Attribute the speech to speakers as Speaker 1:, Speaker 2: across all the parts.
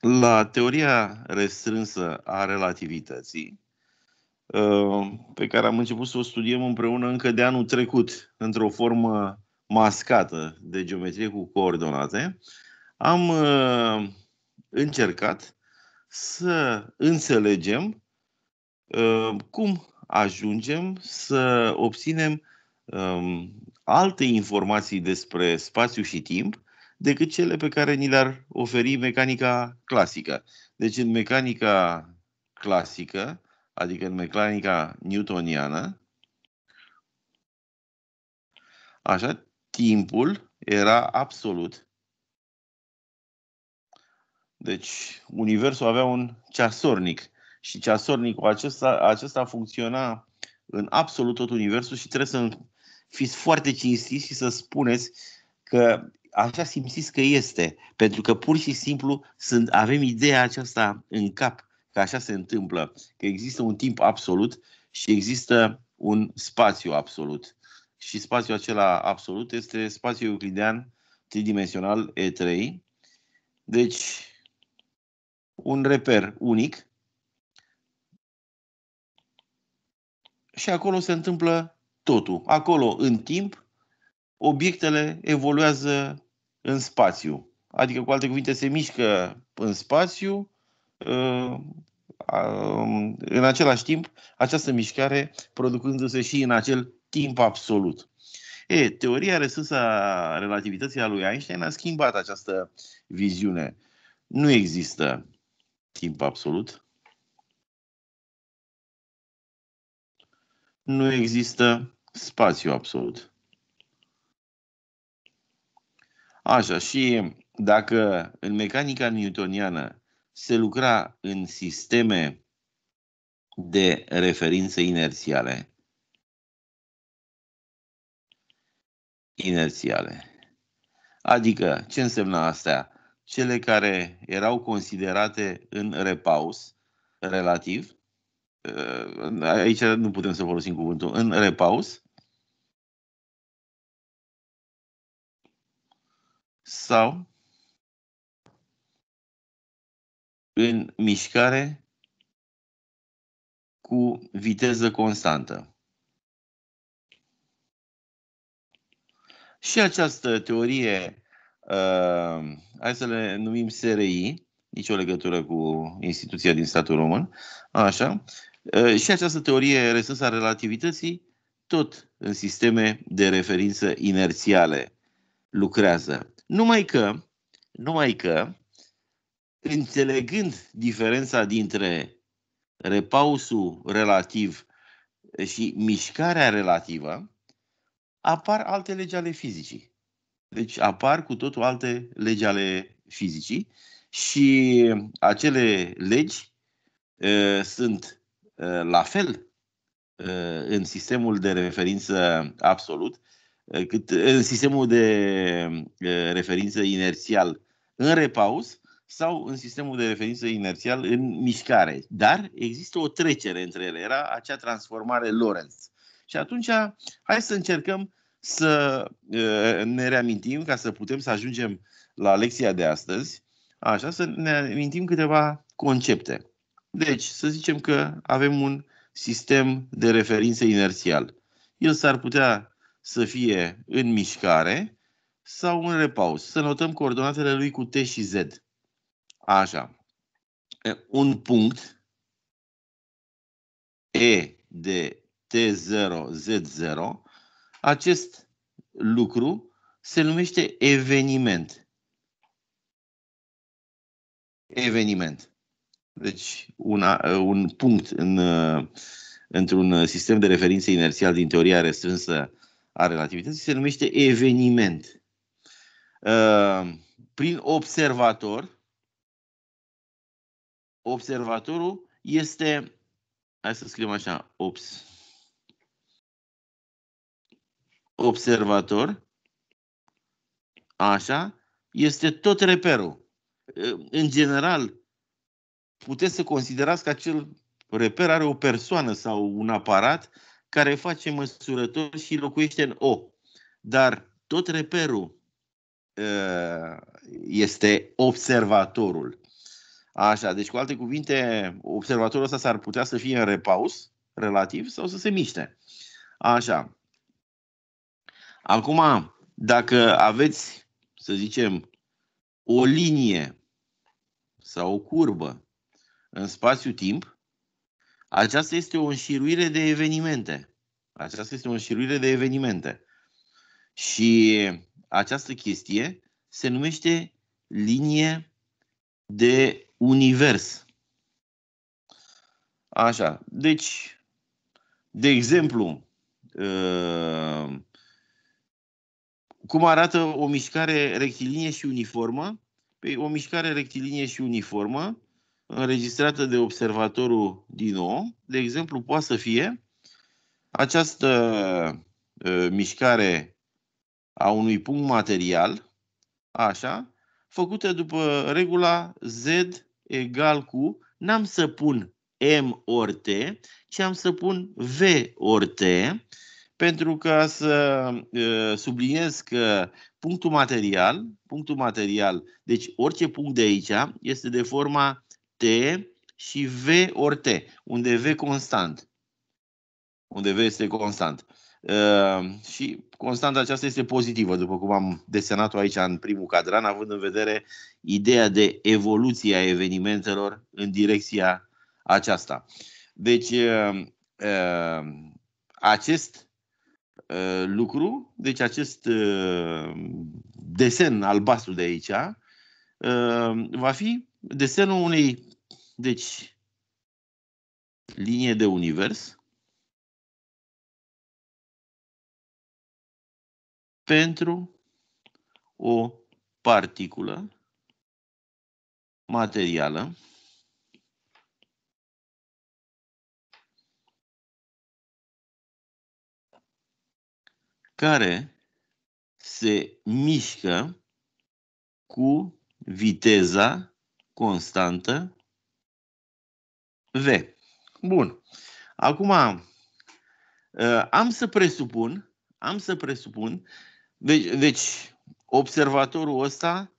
Speaker 1: la teoria restrânsă
Speaker 2: a relativității, uh, pe care am început să o studiem împreună încă de anul trecut, într-o formă mascată de geometrie cu coordonate, am uh, încercat să înțelegem uh, cum ajungem să obținem um, alte informații despre spațiu și timp decât cele pe care ni le-ar oferi mecanica clasică. Deci în mecanica clasică, adică în mecanica newtoniană, așa, timpul era absolut. Deci universul avea un ceasornic și ceasornicul acesta, acesta funcționa în absolut tot universul și trebuie să fiți foarte cinstiți și să spuneți că așa simțiți că este, pentru că pur și simplu sunt, avem ideea aceasta în cap, că așa se întâmplă, că există un timp absolut și există un spațiu absolut. Și spațiul acela absolut este spațiul euclidean tridimensional E3, deci un reper unic și acolo se întâmplă totul. Acolo, în timp, obiectele evoluează în spațiu. Adică, cu alte cuvinte, se mișcă în spațiu. Ă, în același timp, această mișcare producându-se și în acel timp absolut. E, teoria resursă a relativității a lui Einstein a schimbat această viziune. Nu există timp absolut.
Speaker 1: Nu există spațiu absolut. Așa, și
Speaker 2: dacă în mecanica newtoniană se lucra în sisteme de referințe inerțiale, inerțiale. Adică, ce însemna astea? Cele care erau considerate în repaus relativ, uh, aici nu putem să folosim cuvântul, în repaus,
Speaker 1: sau în mișcare cu viteză constantă. Și această teorie, uh,
Speaker 2: hai să le numim SRI, nicio legătură cu instituția din statul român, așa, uh, și această teorie restrânsă a relativității, tot în sisteme de referință inerțiale lucrează. Numai că, numai că, înțelegând diferența dintre repausul relativ și mișcarea relativă, apar alte legi ale fizicii. Deci apar cu totul alte legi ale fizicii și acele legi e, sunt e, la fel e, în sistemul de referință absolut, Eh, cât în eh, sistemul de eh, referință inerțial în repaus sau în sistemul de referință inerțial în mișcare. Dar există o trecere între ele, era acea transformare Lorentz. Și atunci, hai să încercăm să ne reamintim, ca să putem să ajungem la lecția de astăzi, așa, să ne amintim câteva concepte. Deci, să zicem că avem un sistem de referință inerțial. El s-ar putea să fie în mișcare sau în repaus. Să notăm coordonatele lui cu T și Z. Așa. Un punct E de T0, Z0. Acest lucru se numește eveniment. Eveniment. Deci una, un punct în, într-un sistem de referință inerțial din teoria restrânsă a relativității se numește eveniment. Ă, prin observator, observatorul este, hai să scriem așa, obs, observator, așa, este tot reperul. Ă, în general, puteți să considerați că acel reper are o persoană sau un aparat care face măsurători și locuiește în O. Dar tot reperul este observatorul. Așa, deci cu alte cuvinte, observatorul ăsta s-ar putea să fie în repaus relativ sau să se miște. Așa. Acum, dacă aveți, să zicem, o linie sau o curbă în spațiu-timp, aceasta este o înșiruire de evenimente. Aceasta este o înșiruire de evenimente. Și această chestie se numește linie de univers. Așa, deci, de exemplu, uh, cum arată o mișcare rectilinie și uniformă? Păi o mișcare rectilinie și uniformă înregistrată de observatorul din nou, de exemplu, poate să fie această uh, mișcare a unui punct material, așa, făcută după regula Z egal cu, n-am să pun M ori T, ci am să pun V ori T, pentru că să uh, subliniez că punctul material, punctul material, deci orice punct de aici este de forma T și V ori T, unde V constant. Unde V este constant. Uh, și constanta aceasta este pozitivă, după cum am desenat-o aici în primul cadran, având în vedere ideea de evoluție a evenimentelor în direcția aceasta. Deci, uh, uh, acest uh, lucru, deci acest uh, desen albastru de aici,
Speaker 1: uh, va fi desenul unei deci, linie de univers pentru o particulă materială care se mișcă
Speaker 2: cu viteza constantă V. Bun. Acum, ă, am să presupun, am să presupun, deci, deci observatorul ăsta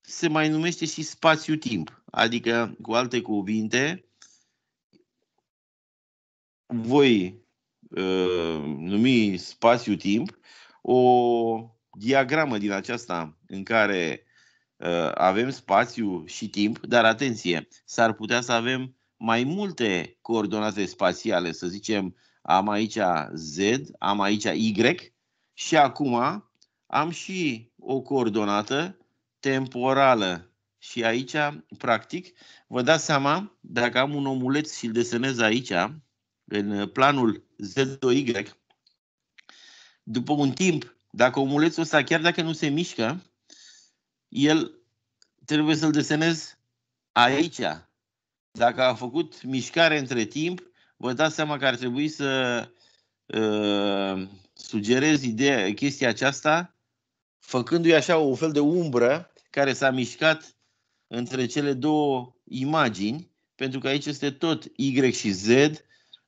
Speaker 2: se mai numește și spațiu-timp. Adică, cu alte cuvinte, voi uh, numi spațiu-timp o diagramă din aceasta în care uh, avem spațiu și timp, dar atenție, s-ar putea să avem mai multe coordonate spațiale, să zicem, am aici Z, am aici Y și acum am și o coordonată temporală. Și aici, practic, vă dați seama, dacă am un omuleț și îl desenez aici, în planul Z2Y, după un timp, dacă omulețul ăsta, chiar dacă nu se mișcă, el trebuie să-l desenez aici, dacă a făcut mișcare între timp, vă dați seama că ar trebui să uh, sugerez ideea, chestia aceasta făcându-i așa un fel de umbră care s-a mișcat între cele două imagini, pentru că aici este tot Y și Z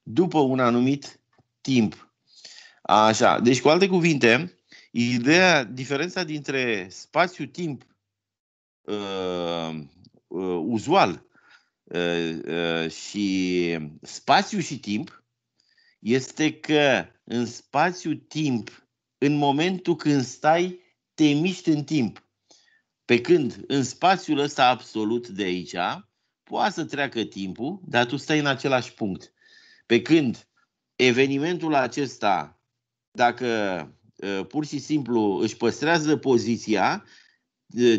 Speaker 2: după un anumit timp. Așa, deci cu alte cuvinte, ideea, diferența dintre spațiu-timp uh, uh, uzual Э, э, și spațiu și timp este că în spațiu-timp, în momentul când stai, te miști în timp. Pe când în spațiul ăsta absolut de aici, poate să treacă timpul, dar tu stai în același punct. Pe când evenimentul acesta, dacă pur și simplu își păstrează poziția,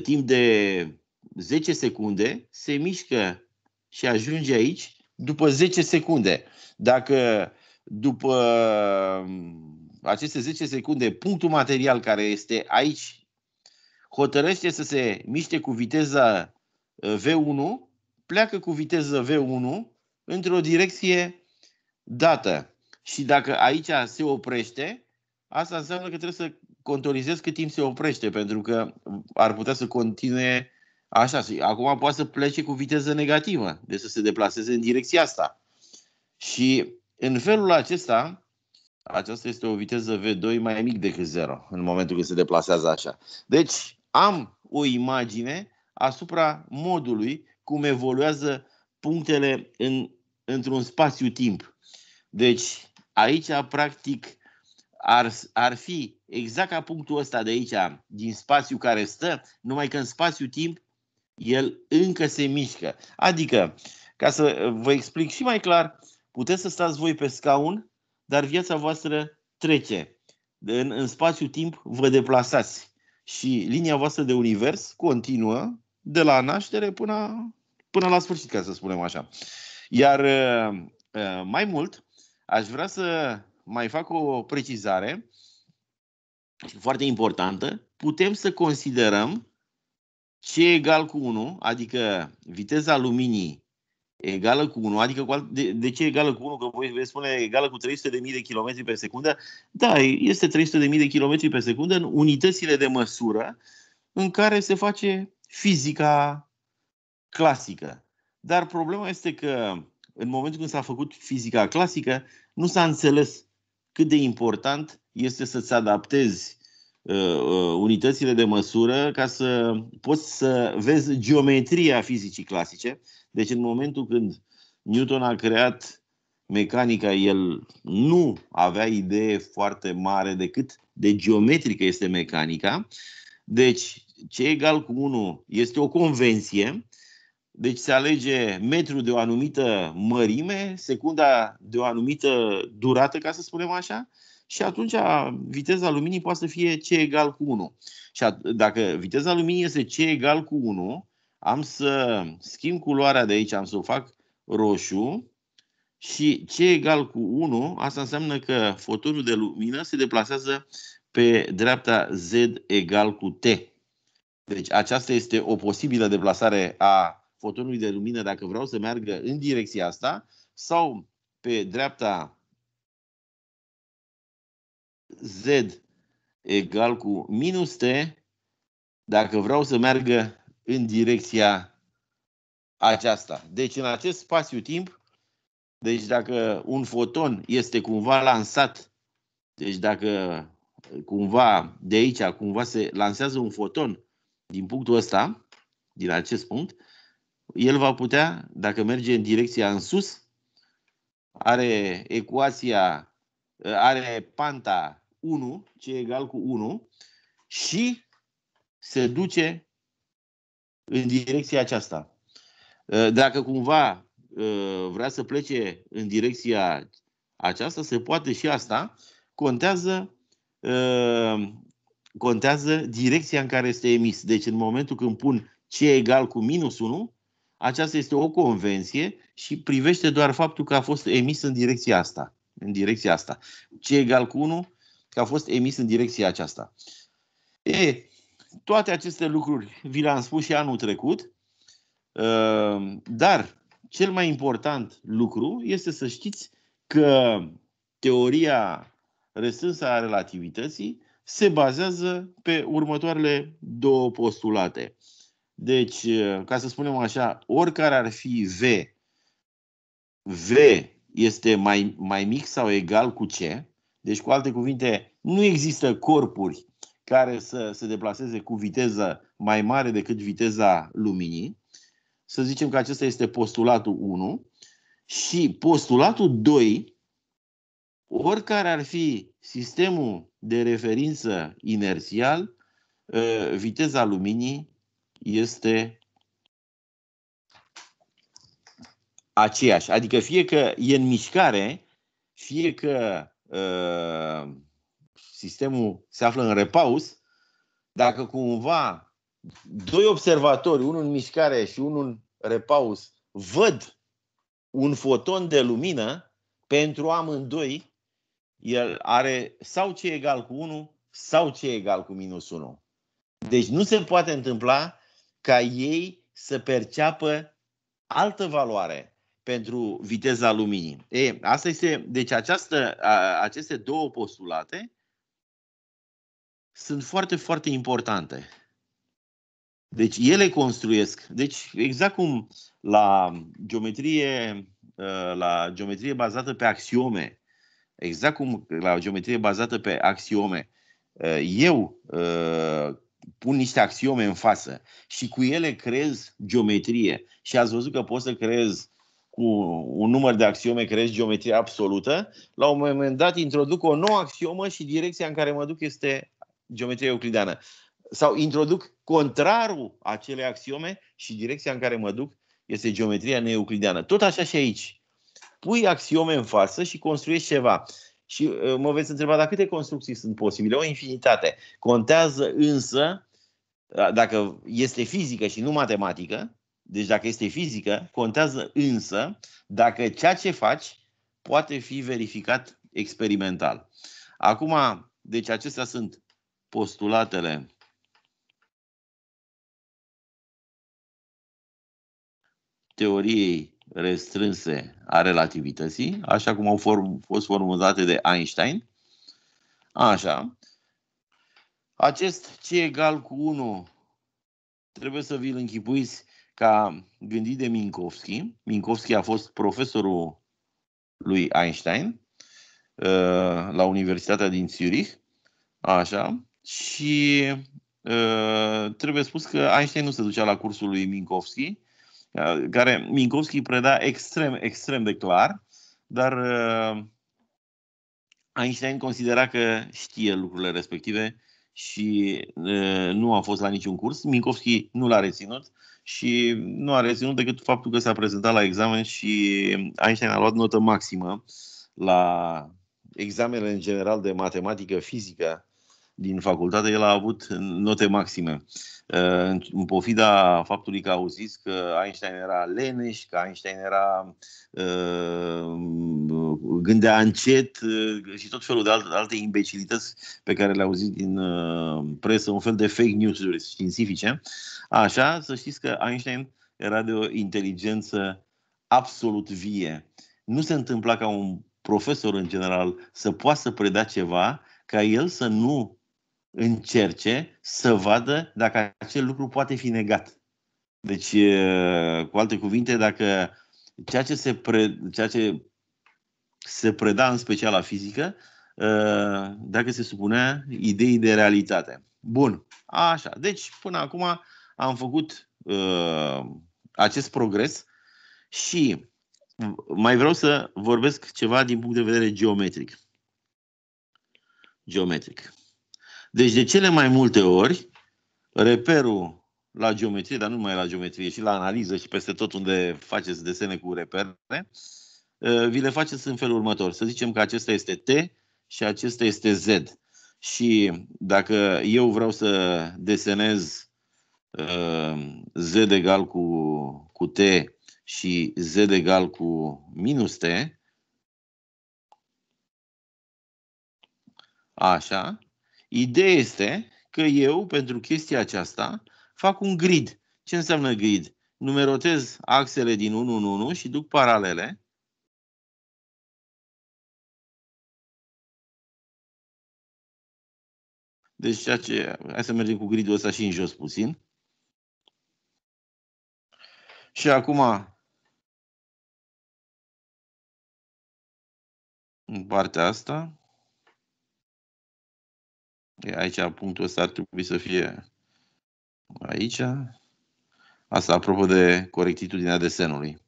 Speaker 2: timp de 10 secunde, se mișcă și ajunge aici după 10 secunde. Dacă după um, aceste 10 secunde, punctul material care este aici hotărăște să se miște cu viteza uh, V1, pleacă cu viteză V1 într-o direcție dată. Și dacă aici se oprește, asta înseamnă că trebuie să contorizez cât timp se oprește, pentru că ar putea să continue Așa, și acum poate să plece cu viteză negativă, deci să se deplaseze în direcția asta. Și în felul acesta, aceasta este o viteză V2 mai mic decât 0 în momentul când se deplasează așa. Deci am o imagine asupra modului cum evoluează punctele în, într-un spațiu-timp. Deci aici, practic, ar, ar fi exact ca punctul ăsta de aici, din spațiu care stă, numai că în spațiu-timp el încă se mișcă. Adică, ca să vă explic și mai clar, puteți să stați voi pe scaun, dar viața voastră trece. În, în spațiu-timp vă deplasați și linia voastră de univers continuă de la naștere până, până la sfârșit, ca să spunem așa. Iar uh, uh, mai mult, aș vrea să mai fac o precizare foarte importantă. Putem să considerăm C egal cu 1, adică viteza luminii egală cu 1, adică cu alt, de, de ce egală cu 1? Că voi veți spune egală cu 300.000 de km pe secundă. Da, este 300.000 de km pe secundă în unitățile de măsură în care se face fizica clasică. Dar problema este că în momentul când s-a făcut fizica clasică, nu s-a înțeles cât de important este să-ți adaptezi Uh, uh, unitățile de măsură ca să poți să vezi geometria fizicii clasice. Deci în momentul când Newton a creat mecanica, el nu avea idee foarte mare decât de geometrică este mecanica. Deci ce egal cu 1 este o convenție, deci se alege metru de o anumită mărime, secunda de o anumită durată, ca să spunem așa, și atunci viteza luminii poate să fie C egal cu 1. Și at- dacă viteza luminii este C egal cu 1, am să schimb culoarea de aici, am să o fac roșu și C egal cu 1, asta înseamnă că fotonul de lumină se deplasează pe dreapta Z egal cu T. Deci aceasta este o posibilă deplasare a fotonului de lumină dacă vreau să meargă în direcția asta sau pe dreapta Z egal cu minus T, dacă vreau să meargă în direcția aceasta. Deci în acest spațiu-timp, deci dacă un foton este cumva lansat, deci dacă cumva de aici, cumva se lansează un foton din punctul ăsta, din acest punct, el va putea, dacă merge în direcția în sus, are ecuația, are panta 1, ce e egal cu 1, și se duce în direcția aceasta. Uh, dacă cumva uh, vrea să plece în direcția aceasta, se poate și asta, contează, uh, contează direcția în care este emis. Deci în momentul când pun ce e egal cu minus 1, aceasta este o convenție și privește doar faptul că a fost emis în direcția asta. În direcția asta. Ce e egal cu 1 că a fost emis în direcția aceasta. E, toate aceste lucruri vi le-am spus și anul trecut, ă, dar cel mai important lucru este să știți că teoria restrânsă a relativității se bazează pe următoarele două postulate. Deci, ca să spunem așa, oricare ar fi V, V este mai, mai mic sau egal cu C, deci, cu alte cuvinte, nu există corpuri care să se deplaseze cu viteză mai mare decât viteza luminii. Să zicem că acesta este postulatul 1. Și postulatul 2, oricare ar fi sistemul de referință inerțial, ă, viteza luminii este aceeași. Adică fie că e în mișcare, fie că Uh, sistemul se află în repaus, dacă cumva doi observatori, unul în mișcare și unul în repaus, văd un foton de lumină, pentru amândoi, el are sau ce e egal cu 1 sau ce e egal cu minus 1. Deci nu se poate întâmpla ca ei să perceapă altă valoare pentru viteza luminii. E, asta este, deci această, aceste două postulate sunt foarte, foarte importante. Deci ele construiesc. Deci exact cum la geometrie, ă, la geometrie bazată pe axiome, exact cum la geometrie bazată pe axiome, ă, eu ă, pun niște axiome în față și cu ele creez geometrie. Și ați văzut că poți să creezi cu un număr de axiome, creez geometrie absolută, la un moment dat introduc o nouă axiomă și direcția în care mă duc este geometria euclideană. Sau introduc contrarul acelei axiome și direcția în care mă duc este geometria neuclideană. Tot așa și aici. Pui axiome în față și construiești ceva. Și uh, mă veți întreba, dacă câte construcții sunt posibile? O infinitate. Contează însă, uh, dacă este fizică și nu matematică, deci dacă este fizică, contează însă dacă ceea ce faci poate fi verificat experimental. Acum, deci
Speaker 1: acestea sunt postulatele teoriei restrânse a
Speaker 2: relativității, așa cum au form, fost formulate de Einstein. Așa. Acest C egal cu 1 trebuie să vi-l închipuiți ca gândit de Minkowski. Minkowski a fost profesorul lui Einstein uh, la Universitatea din Zurich. Așa. Și uh, trebuie spus că Einstein nu se ducea la cursul lui Minkowski, uh, care Minkowski preda extrem, extrem de clar, dar Einstein considera că știe lucrurile respective și nu a fost la niciun curs. Minkowski nu l-a reținut și nu a reținut decât faptul că s-a prezentat la examen și Einstein a luat notă maximă la examenele în general de matematică, fizică din facultate, el a avut note maxime. Uh, în pofida faptului că au zis că Einstein era leneș, că Einstein era uh, gândea încet uh, și tot felul de alte imbecilități pe care le auzit din presă, un fel de fake news științifice. Așa, să știți că Einstein era de o inteligență absolut vie. Nu se întâmpla ca un profesor în general să poată să predea ceva ca el să nu încerce să vadă dacă acel lucru poate fi negat. Deci, cu alte cuvinte, dacă ceea ce se, pre, ceea ce se preda în special la fizică, dacă se supunea idei de realitate. Bun, așa. Deci, până acum am făcut acest progres și mai vreau să vorbesc ceva din punct de vedere geometric. Geometric. Deci de cele mai multe ori, reperul la geometrie, dar nu numai la geometrie, și la analiză și peste tot unde faceți desene cu repere, eh, vi le faceți în felul următor. Să zicem că acesta este T și acesta este Z. Și dacă eu vreau să desenez eh, Z egal cu, cu T și Z egal cu minus T, așa, Ideea este că eu, pentru chestia aceasta, fac un grid. Ce
Speaker 1: înseamnă grid? Numerotez axele din 1 în 1 și duc paralele. Deci ceea ce... Hai să mergem cu gridul ăsta și în jos puțin. Și acum... În partea asta... Aici punctul ăsta ar trebui să fie aici.
Speaker 2: Asta apropo de corectitudinea desenului.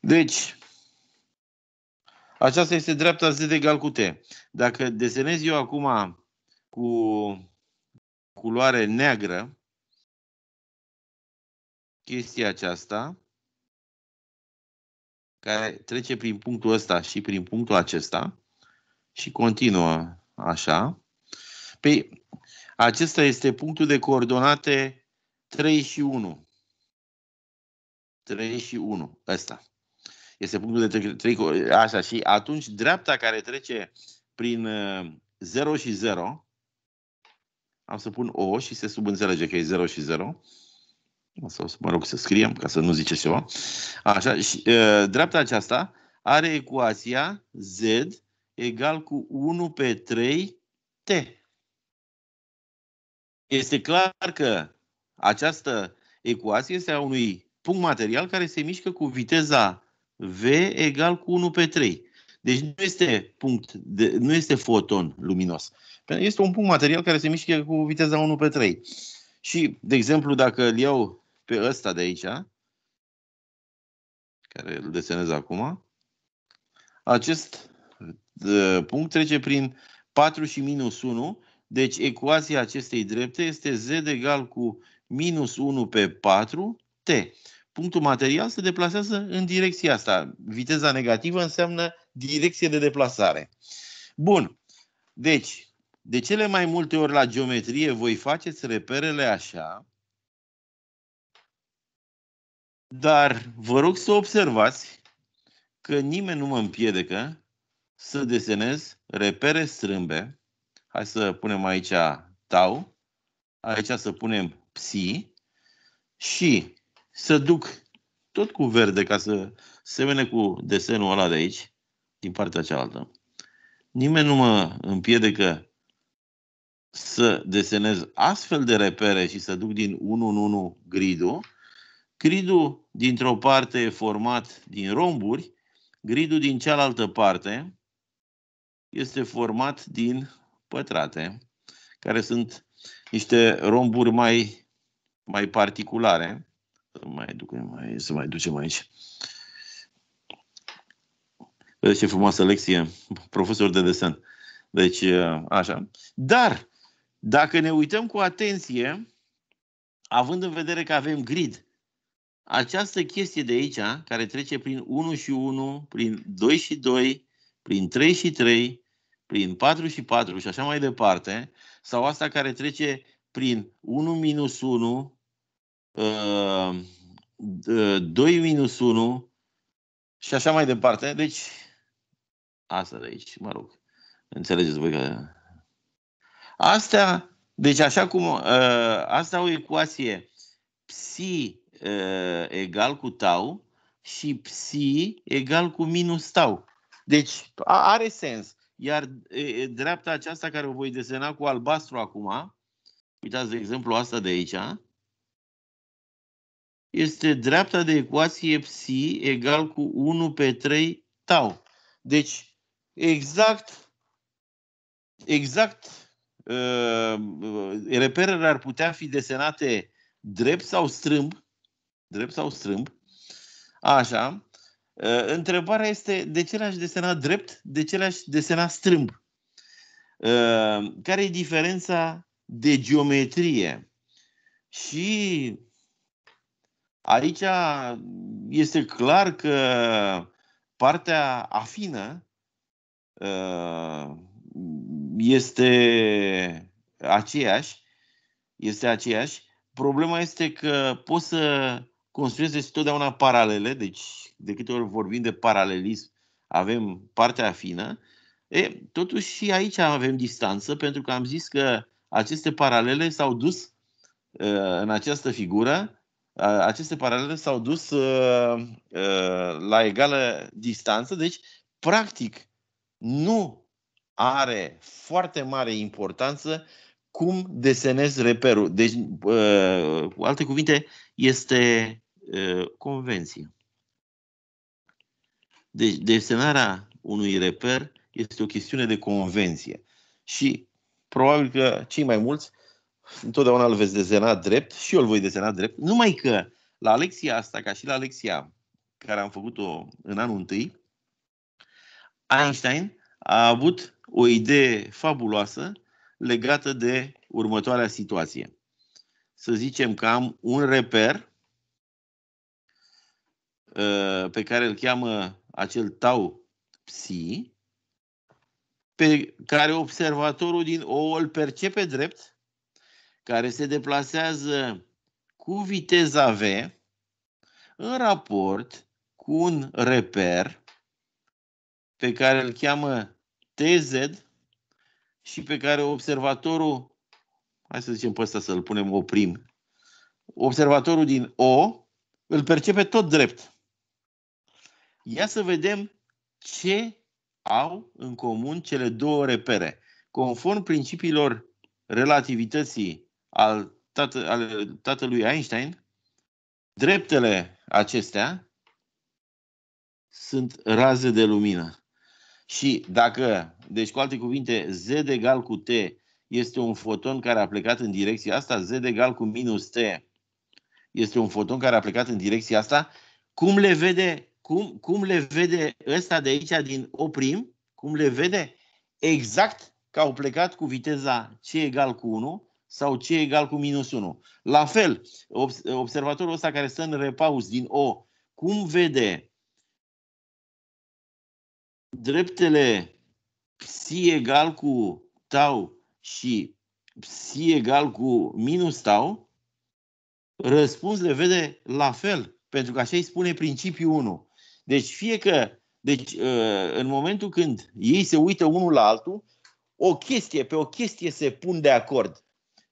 Speaker 2: Deci, aceasta este dreapta Z egal cu T. Dacă desenez eu acum cu culoare neagră chestia aceasta, care trece prin punctul ăsta și prin punctul acesta și continuă așa. Păi, acesta este punctul de coordonate 3 și 1. 3 și 1, ăsta. Este punctul de 3, așa, și atunci dreapta care trece prin 0 uh, și 0, am să pun O și se subînțelege că e 0 și 0, sau să, mă rog, să scriem, ca să nu ziceți ceva. Așa, și e, dreapta aceasta are ecuația Z egal cu 1 pe 3 T. Este clar că această ecuație este a unui punct material care se mișcă cu viteza V egal cu 1 pe 3. Deci nu este, punct de, nu este foton luminos. Este un punct material care se mișcă cu viteza 1 pe 3. Și, de exemplu, dacă îl iau pe ăsta de aici, care îl desenez acum, acest punct trece prin 4 și minus 1, deci ecuația acestei drepte este z egal cu minus 1 pe 4 t. Punctul material se deplasează în direcția asta. Viteza negativă înseamnă direcție de deplasare. Bun. Deci, de cele mai multe ori la geometrie voi faceți reperele așa, dar vă rog să observați că nimeni nu mă împiedică să desenez repere strâmbe. Hai să punem aici tau, aici să punem psi și să duc tot cu verde ca să semene cu desenul ăla de aici, din partea cealaltă. Nimeni nu mă împiedică să desenez astfel de repere și să duc din 1 în 1 gridul. Gridul dintr-o parte e format din romburi, gridul din cealaltă parte este format din pătrate, care sunt niște romburi mai, mai particulare. Să mai, duc, mai, să mai ducem aici. Vedeți ce frumoasă lecție, profesor de desen. Deci, așa. Dar, dacă ne uităm cu atenție, având în vedere că avem grid, această chestie de aici, care trece prin 1 și 1, prin 2 și 2, prin 3 și 3, prin 4 și 4 și așa mai departe, sau asta care trece prin 1 minus 1, 2 uh, uh, minus 1 și așa mai departe. Deci, asta de aici, mă rog, înțelegeți voi că Asta, deci așa cum, uh, asta o ecuație psi uh, egal cu tau și psi egal cu minus tau. Deci a, are sens. Iar e, dreapta aceasta care o voi desena cu albastru acum, uitați de exemplu asta de aici, este dreapta de ecuație psi egal cu 1 pe 3 tau. Deci exact exact Ehm, reperele ar putea fi desenate drept sau strâmb, drept sau strâmb, așa, ehm, întrebarea este de ce le-aș desena drept, de ce le-aș desena strâmb? Ehm, care e diferența de geometrie? Și aici este clar că partea afină este aceeași, este aceeași. Problema este că poți să construiesc totdeauna paralele, deci de câte ori vorbim de paralelism, avem partea fină. E, totuși și aici avem distanță, pentru că am zis că aceste paralele s-au dus în această figură, aceste paralele s-au dus la egală distanță, deci practic nu are foarte mare importanță cum desenezi reperul. Deci, uh, cu alte cuvinte, este uh, convenție. Deci, desenarea unui reper este o chestiune de convenție. Și probabil că cei mai mulți întotdeauna îl veți dezena drept și eu îl voi dezena drept, numai că la lecția asta, ca și la lecția care am făcut-o în anul întâi, Einstein a avut o idee fabuloasă legată de următoarea situație. Să zicem că am un reper uh, pe care îl cheamă acel tau psi, pe care observatorul din ou îl percepe drept, care se deplasează cu viteza V în raport cu un reper pe care îl cheamă TZ și pe care observatorul, hai să zicem pe ăsta să-l punem oprim, observatorul din O îl percepe tot drept. Ia să vedem ce au în comun cele două repere. Conform principiilor relativității al, tată, al tatălui Einstein, dreptele acestea sunt raze de lumină. Și dacă, deci cu alte cuvinte, Z egal cu T este un foton care a plecat în direcția asta, Z egal cu minus T este un foton care a plecat în direcția asta, cum le vede, cum, cum le vede ăsta de aici din oprim, cum le vede? Exact că au plecat cu viteza C egal cu 1 sau C egal cu minus 1. La fel, observatorul ăsta care stă în repaus din O, cum vede dreptele psi egal cu tau și psi egal cu minus tau, răspuns le vede la fel, pentru că așa îi spune principiul 1. Deci fie că, deci, ă, în momentul când ei se uită unul la altul, o chestie, pe o chestie se pun de acord.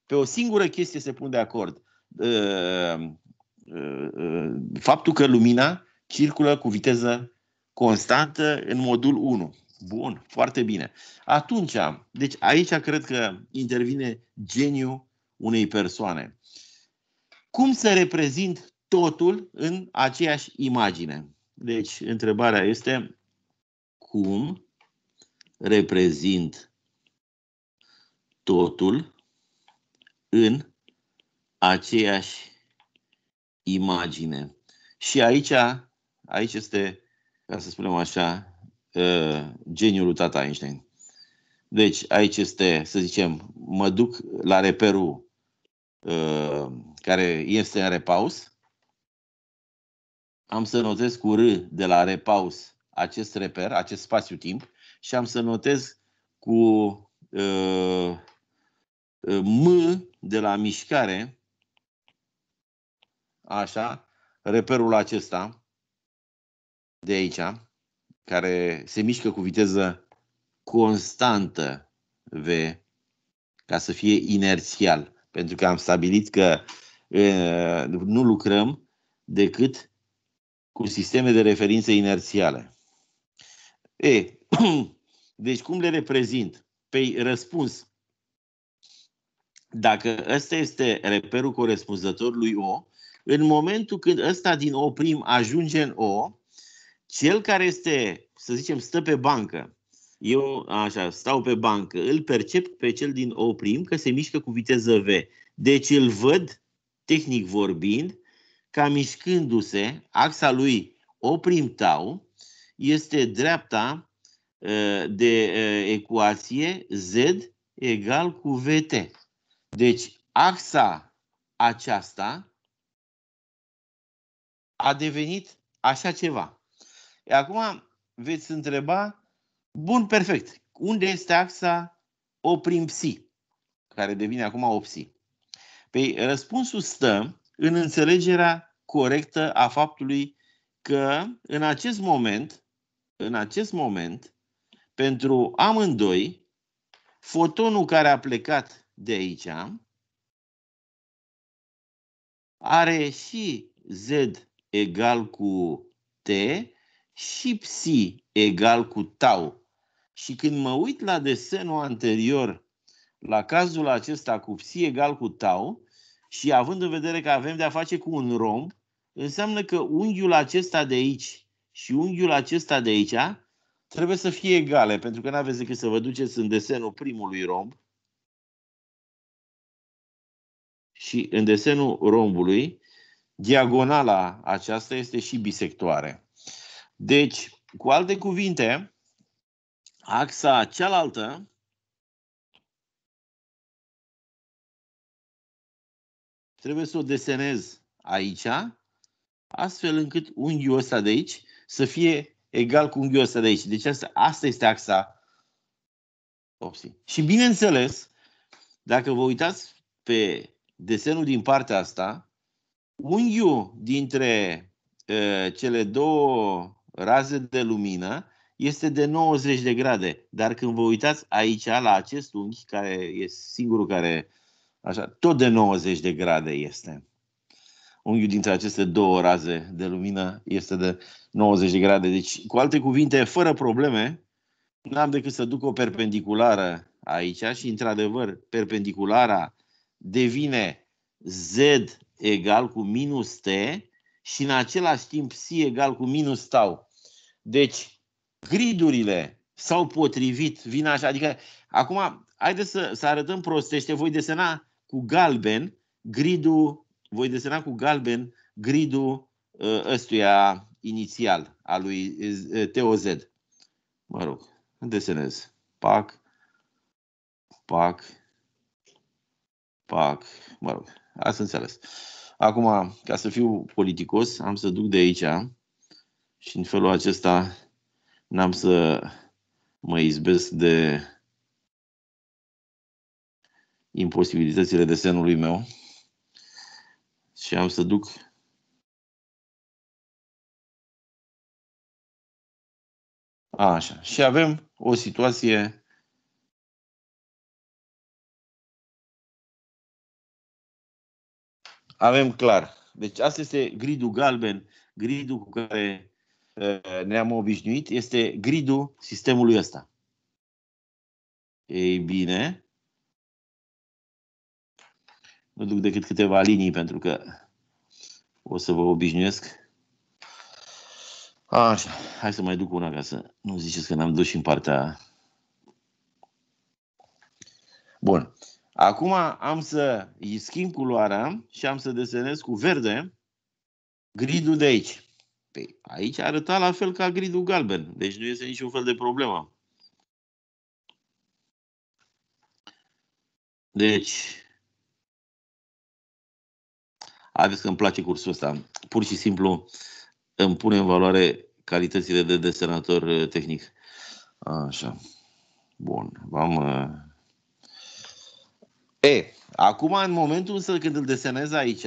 Speaker 2: Pe o singură chestie se pun de acord. Ă, ă, faptul că lumina circulă cu viteză constantă în modul 1. Bun, foarte bine. Atunci, deci aici cred că intervine geniu unei persoane. Cum să reprezint totul în aceeași imagine? Deci, întrebarea este cum reprezint totul în aceeași imagine. Și aici, aici este ca să spunem așa, uh, geniul lui tata Einstein. Deci aici este, să zicem, mă duc la reperul uh, care este în repaus. Am să notez cu R de la repaus acest reper, acest spațiu-timp și am să notez cu uh, M de la mișcare, așa, reperul acesta, de aici, care se mișcă cu viteză constantă V, ca să fie inerțial. Pentru că am stabilit că e, nu lucrăm decât cu sisteme de referință inerțiale. E, deci cum le reprezint? Pe păi, răspuns. Dacă ăsta este reperul corespunzător lui O, în momentul când ăsta din O prim ajunge în O, cel care este, să zicem, stă pe bancă, eu așa, stau pe bancă, îl percep pe cel din oprim că se mișcă cu viteză V. Deci îl văd, tehnic vorbind, ca mișcându-se, axa lui oprim tau este dreapta ă, de ă, ecuație Z egal cu VT. Deci axa aceasta a devenit așa ceva. Acum veți întreba, bun, perfect, unde este axa oprim-psi, care devine acum opsi? Păi răspunsul stă în înțelegerea corectă a faptului că în acest moment, în acest moment, pentru amândoi, fotonul care a plecat de aici are și Z egal cu T și psi egal cu tau. Și când mă uit la desenul anterior, la cazul acesta cu psi egal cu tau, și având în vedere că avem de-a face cu un romb, înseamnă că unghiul acesta de aici și unghiul acesta de aici trebuie să fie egale, pentru că nu aveți decât să vă duceți în desenul primului romb și în desenul rombului, diagonala aceasta este și bisectoare.
Speaker 1: Deci, cu alte cuvinte, axa cealaltă trebuie să o desenez aici, astfel încât unghiul ăsta de
Speaker 2: aici să fie egal cu unghiul ăsta de aici. Deci asta, asta este axa opsii. Și bineînțeles, dacă vă uitați pe desenul din partea asta, unghiul dintre uh, cele două raze de lumină este de 90 de grade. Dar când vă uitați aici, la acest unghi, care e singurul care, așa, tot de 90 de grade este. Unghiul dintre aceste două raze de lumină este de 90 de grade. Deci, cu alte cuvinte, fără probleme, n-am decât să duc o perpendiculară aici și, într-adevăr, perpendiculara devine Z egal cu minus T și, în același timp, Psi egal cu minus tau. Deci, gridurile s-au potrivit, vin așa. Adică, acum, haideți să, să arătăm prostește. Voi desena cu galben gridul, voi desena cu galben gridul ă, ăstuia inițial, a lui ă, TOZ. Mă rog, desenez. Pac, pac, pac, mă rog, ați înțeles. Acum, ca să fiu politicos, am să duc de aici și în felul acesta n-am să mă izbesc de
Speaker 1: imposibilitățile desenului meu și am să duc A, așa. Și avem o situație avem clar. Deci asta este gridul galben, gridul cu care
Speaker 2: Eh, ne-am obișnuit, este gridul sistemului ăsta. Ei bine, nu duc decât câteva linii pentru că o să vă obișnuiesc. Așa, hai să mai duc una ca să nu ziceți că n-am dus și în partea Bun. Acum am să îi schimb culoarea și am să desenez cu verde gridul de aici. Păi aici arăta la fel ca gridul galben, deci nu este niciun fel de problemă. Deci, aveți că îmi place cursul ăsta. Pur și simplu îmi pune în valoare calitățile de desenator uh, tehnic. Așa. Bun. V-am... Uh, e, acum, în momentul însă când îl desenez aici,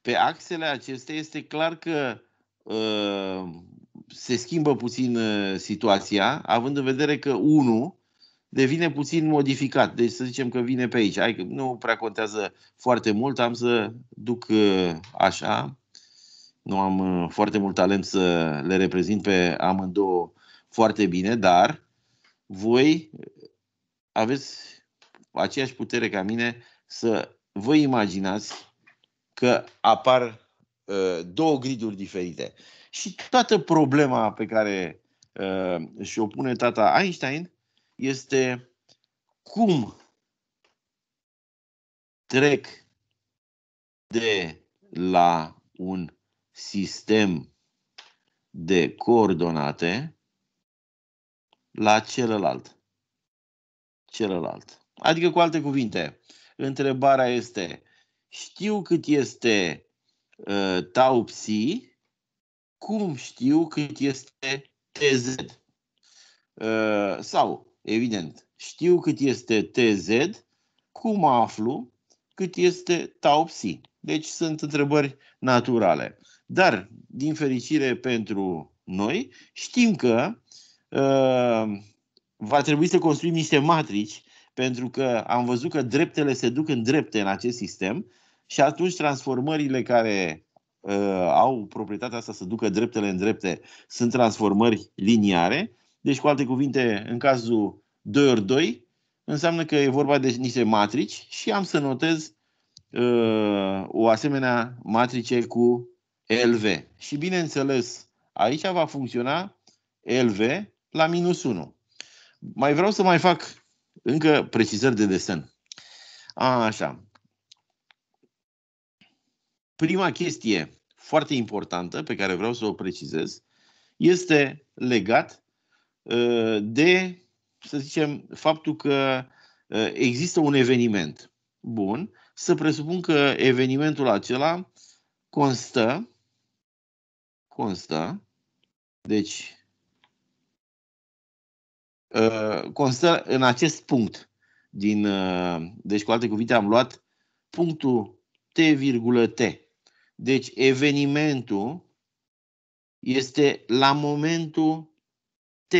Speaker 2: pe axele acestea este clar că Ă, se schimbă puțin ă, situația, având în vedere că 1 devine puțin modificat. Deci să zicem că vine pe aici. nu prea contează foarte mult, am să duc ă, așa. Nu am foarte mult talent să le reprezint pe amândouă foarte bine, dar voi aveți aceeași putere ca mine să vă imaginați că apar Uh, două griduri diferite. Și toată problema pe care uh, și-o pune tata Einstein este cum trec de la un sistem de coordonate la celălalt. Celălalt. Adică, cu alte cuvinte, întrebarea este știu cât este Uh, tau psi, cum știu cât este TZ? Uh, sau, evident, știu cât este TZ, cum aflu cât este tau psi? Deci sunt întrebări naturale. Dar, din fericire pentru noi, știm că uh, va trebui să construim niște matrici, pentru că am văzut că dreptele se duc în drepte în acest sistem și atunci transformările care uh, au proprietatea asta să ducă dreptele în drepte sunt transformări liniare. Deci, cu alte cuvinte, în cazul 2 ori 2, înseamnă că e vorba de niște matrici și am să notez uh, o asemenea matrice cu LV. Și bineînțeles, aici va funcționa LV la minus 1. Mai vreau să mai fac încă precizări de desen. A, așa. Prima chestie foarte importantă pe care vreau să o precizez este legat uh, de, să zicem, faptul că uh, există un eveniment. Bun, să presupun că evenimentul acela constă
Speaker 1: constă
Speaker 2: deci uh, constă în acest punct din deci cu alte cuvinte am luat punctul T, T deci evenimentul este la momentul T.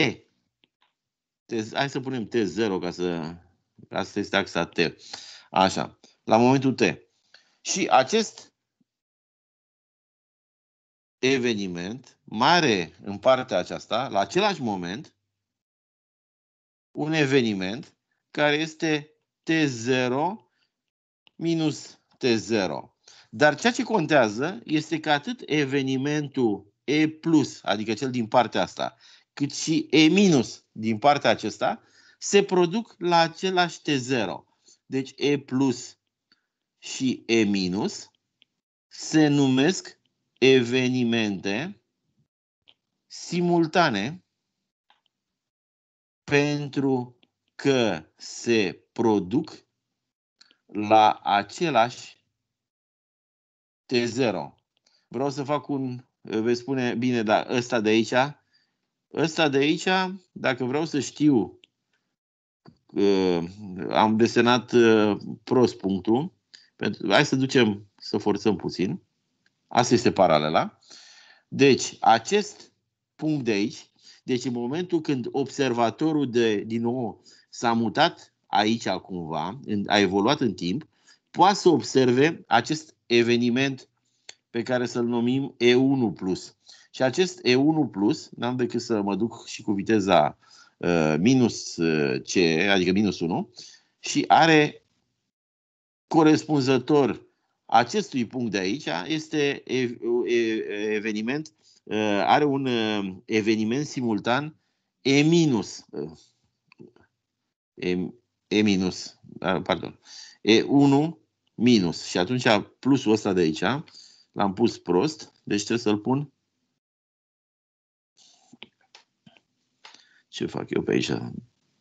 Speaker 2: T hai să punem T0 ca să, ca să este axa T. Așa, la momentul T. Și acest eveniment mare în partea aceasta, la același moment, un eveniment care este T0 minus T0. Dar ceea ce contează este că atât evenimentul E+, plus, adică cel din partea asta, cât și E- minus din partea acesta, se produc la același T0. Deci E plus și E minus se numesc evenimente simultane pentru că se produc la același T0. Vreau să fac un, vei spune, bine, da ăsta de aici, ăsta de aici, dacă vreau să știu, uh, am desenat uh, prost punctul, pentru, hai să ducem, să forțăm puțin. Asta este paralela. Deci, acest punct de aici, deci în momentul când observatorul de, din nou s-a mutat aici cumva, a evoluat în timp, poate să observe acest eveniment pe care să-l numim E1+. Și acest E1+, n-am decât să mă duc și cu viteza uh, minus uh, C, adică minus 1, și are corespunzător acestui punct de aici, este eveniment, uh, are un eveniment simultan E-, minus E, e pardon, E1 minus. Și atunci plusul ăsta de aici l-am pus prost, deci trebuie să-l pun. Ce fac eu pe aici?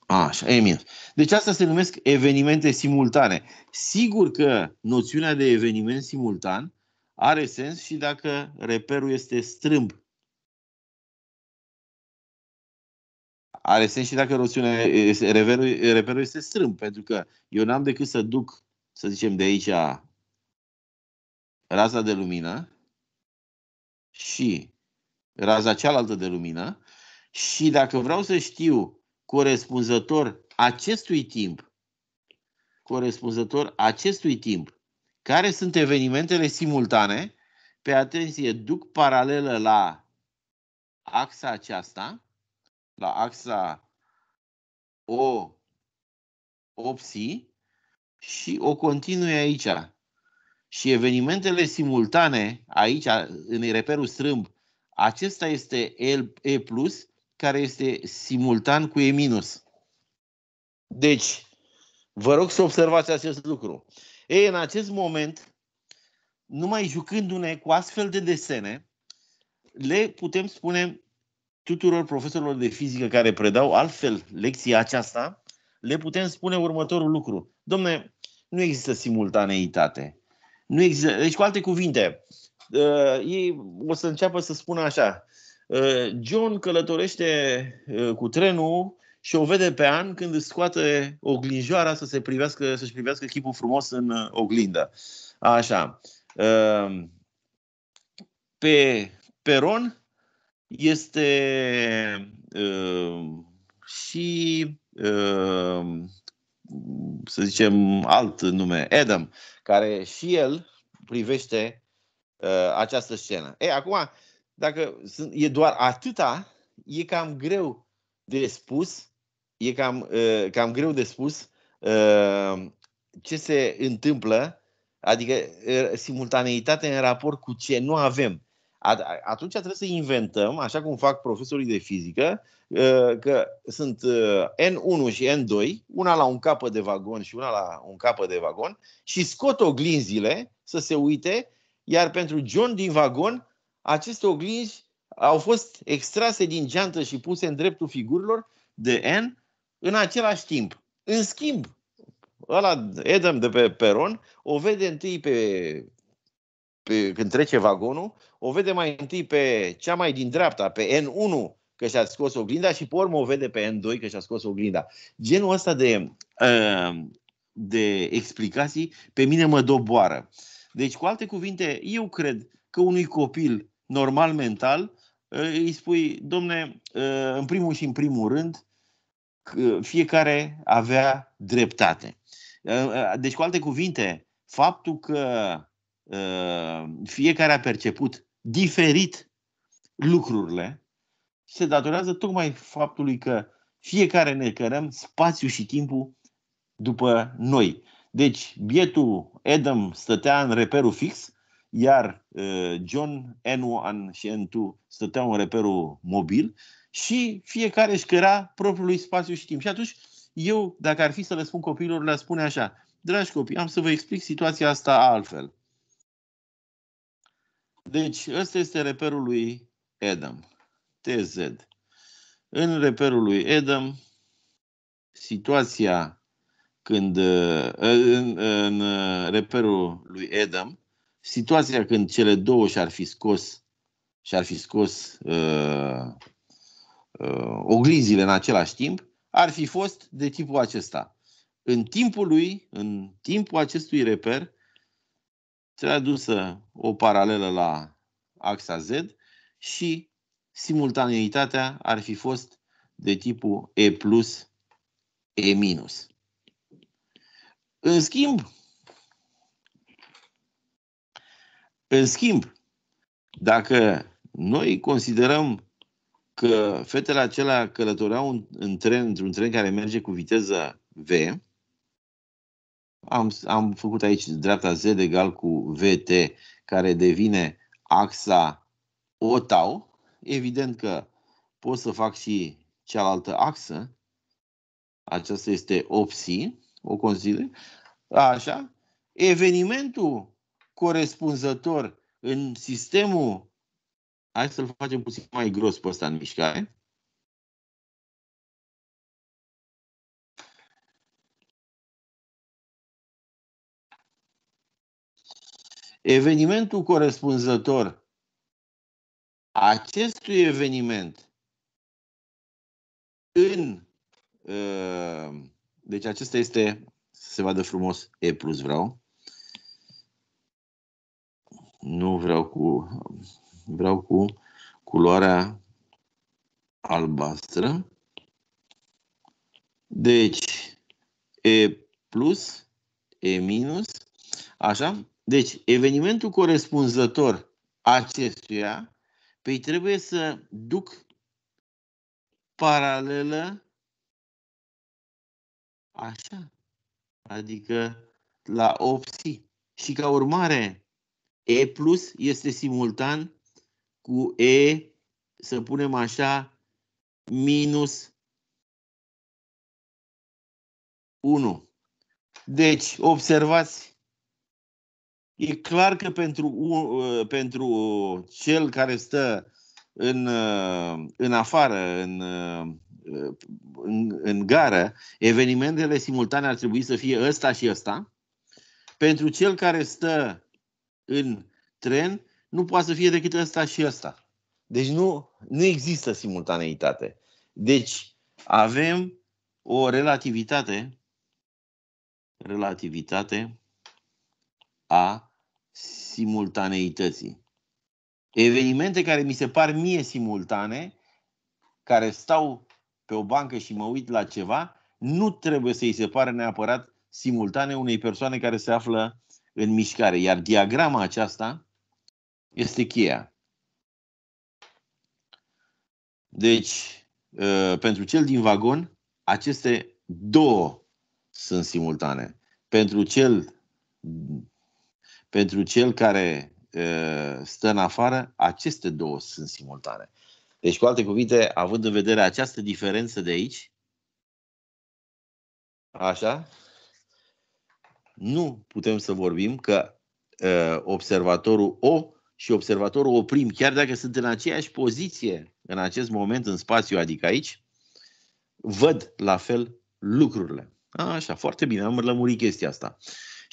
Speaker 2: Așa, e minus. Deci asta se numesc evenimente simultane. Sigur că noțiunea de eveniment simultan are sens și dacă reperul este strâmb. Are sens și dacă noțiunea, reperul, este strâmb, pentru că eu n-am decât să duc să zicem de aici, raza de lumină și raza cealaltă de lumină și dacă vreau să știu corespunzător acestui timp, corespunzător acestui timp, care sunt evenimentele simultane, pe atenție, duc paralelă la axa aceasta, la axa O, Opsi și o continui aici. Și evenimentele simultane aici, în reperul strâmb, acesta este E+, care este simultan cu E-. Deci, vă rog să observați acest lucru. Ei, în acest moment, numai jucându-ne cu astfel de desene, le putem spune tuturor profesorilor de fizică care predau altfel lecția aceasta, le putem spune următorul lucru domne, nu există simultaneitate. Nu există, deci, cu alte cuvinte, uh, ei o să înceapă să spună așa, uh, John călătorește uh, cu trenul și o vede pe an când își scoate oglinjoara să se privească, să-și privească chipul frumos în uh, oglindă. Așa. Uh, pe peron este uh, și să zicem, alt nume, Adam, care și el privește uh, această scenă. E, acum, dacă sunt, e doar atâta, e cam greu de spus, e cam, uh, cam greu de spus uh, ce se întâmplă, adică uh, simultaneitate în raport cu ce nu avem atunci trebuie să inventăm, așa cum fac profesorii de fizică, ă, că sunt ă, N1 și N2, una la un capăt de vagon și una la un capăt de vagon, și scot oglinzile să se uite, iar pentru John din vagon, aceste oglinzi au fost extrase din geantă și puse în dreptul figurilor de N în același timp. În schimb, ăla Adam de pe peron o vede întâi pe pe, când trece vagonul, o vede mai întâi pe cea mai din dreapta, pe N1, că și-a scos oglinda și pe urmă o vede pe N2 că și-a scos oglinda. Genul ăsta de, ehm, de explicații pe mine mă doboară. Deci, cu alte cuvinte, eu cred că unui copil normal mental ă, îi spui, domne, ă, în primul și în primul rând, fiecare avea dreptate. Ă, deci, cu alte cuvinte, faptul că Uh, fiecare a perceput diferit lucrurile, se datorează tocmai faptului că fiecare ne cărăm spațiu și timpul după noi. Deci, bietul Adam stătea în reperul fix, iar uh, John N1 și N2 stăteau în reperul mobil și fiecare își căra propriului spațiu și timp. Și atunci, eu, dacă ar fi să le spun copiilor, le spune așa, dragi copii, am să vă explic situația asta altfel. Deci, ăsta este reperul lui Adam. TZ. În reperul lui Adam, situația când ă, în, în reperul lui Adam, situația când cele două și-ar fi scos și-ar fi scos uh, uh, oglinzile în același timp, ar fi fost de tipul acesta. În timpul lui, în timpul acestui reper, ți-a adusă uh, o paralelă la axa Z și simultaneitatea ar fi fost de tipul E plus E minus. În schimb, în schimb, dacă noi considerăm că fetele acelea călătoreau în, în tren, într-un tren care merge cu viteză V, am, am făcut aici dreapta Z egal cu VT, care devine axa O tau. Evident că pot să fac și cealaltă axă. Aceasta este opsi, o consider. Așa. Evenimentul
Speaker 1: corespunzător în sistemul, hai să-l facem puțin mai gros pe ăsta în mișcare, Evenimentul corespunzător acestui eveniment
Speaker 2: în uh, deci acesta este să se vadă frumos E plus vreau nu vreau cu vreau cu culoarea albastră deci E plus E minus așa deci, evenimentul corespunzător acestuia, păi trebuie să duc paralelă așa, adică la opsi. Și ca urmare, E plus este simultan cu E, să punem
Speaker 1: așa, minus 1. Deci, observați E clar
Speaker 2: că pentru, ă, pentru cel care stă în, ă, în afară, în, ă, în, în gară, evenimentele simultane ar trebui să fie ăsta și ăsta. Pentru cel care stă în tren, nu poate să fie decât ăsta și ăsta. Deci nu, nu există simultaneitate. Deci avem o relativitate relativitate a simultaneității. Evenimente care mi se par mie simultane, care stau pe o bancă și mă uit la ceva, nu trebuie să-i se pare neapărat simultane unei persoane care se află în mișcare. Iar diagrama aceasta este cheia. Deci, uh, pentru cel din vagon, aceste două sunt simultane. Pentru cel pentru cel care stă în afară, aceste două sunt simultane. Deci, cu alte cuvinte, având în vedere această diferență de aici, așa, nu putem să vorbim că uh, observatorul O și observatorul O prim, chiar dacă sunt în aceeași poziție în acest moment în spațiu, adică aici, văd la fel lucrurile. așa, foarte bine, am lămurit chestia asta.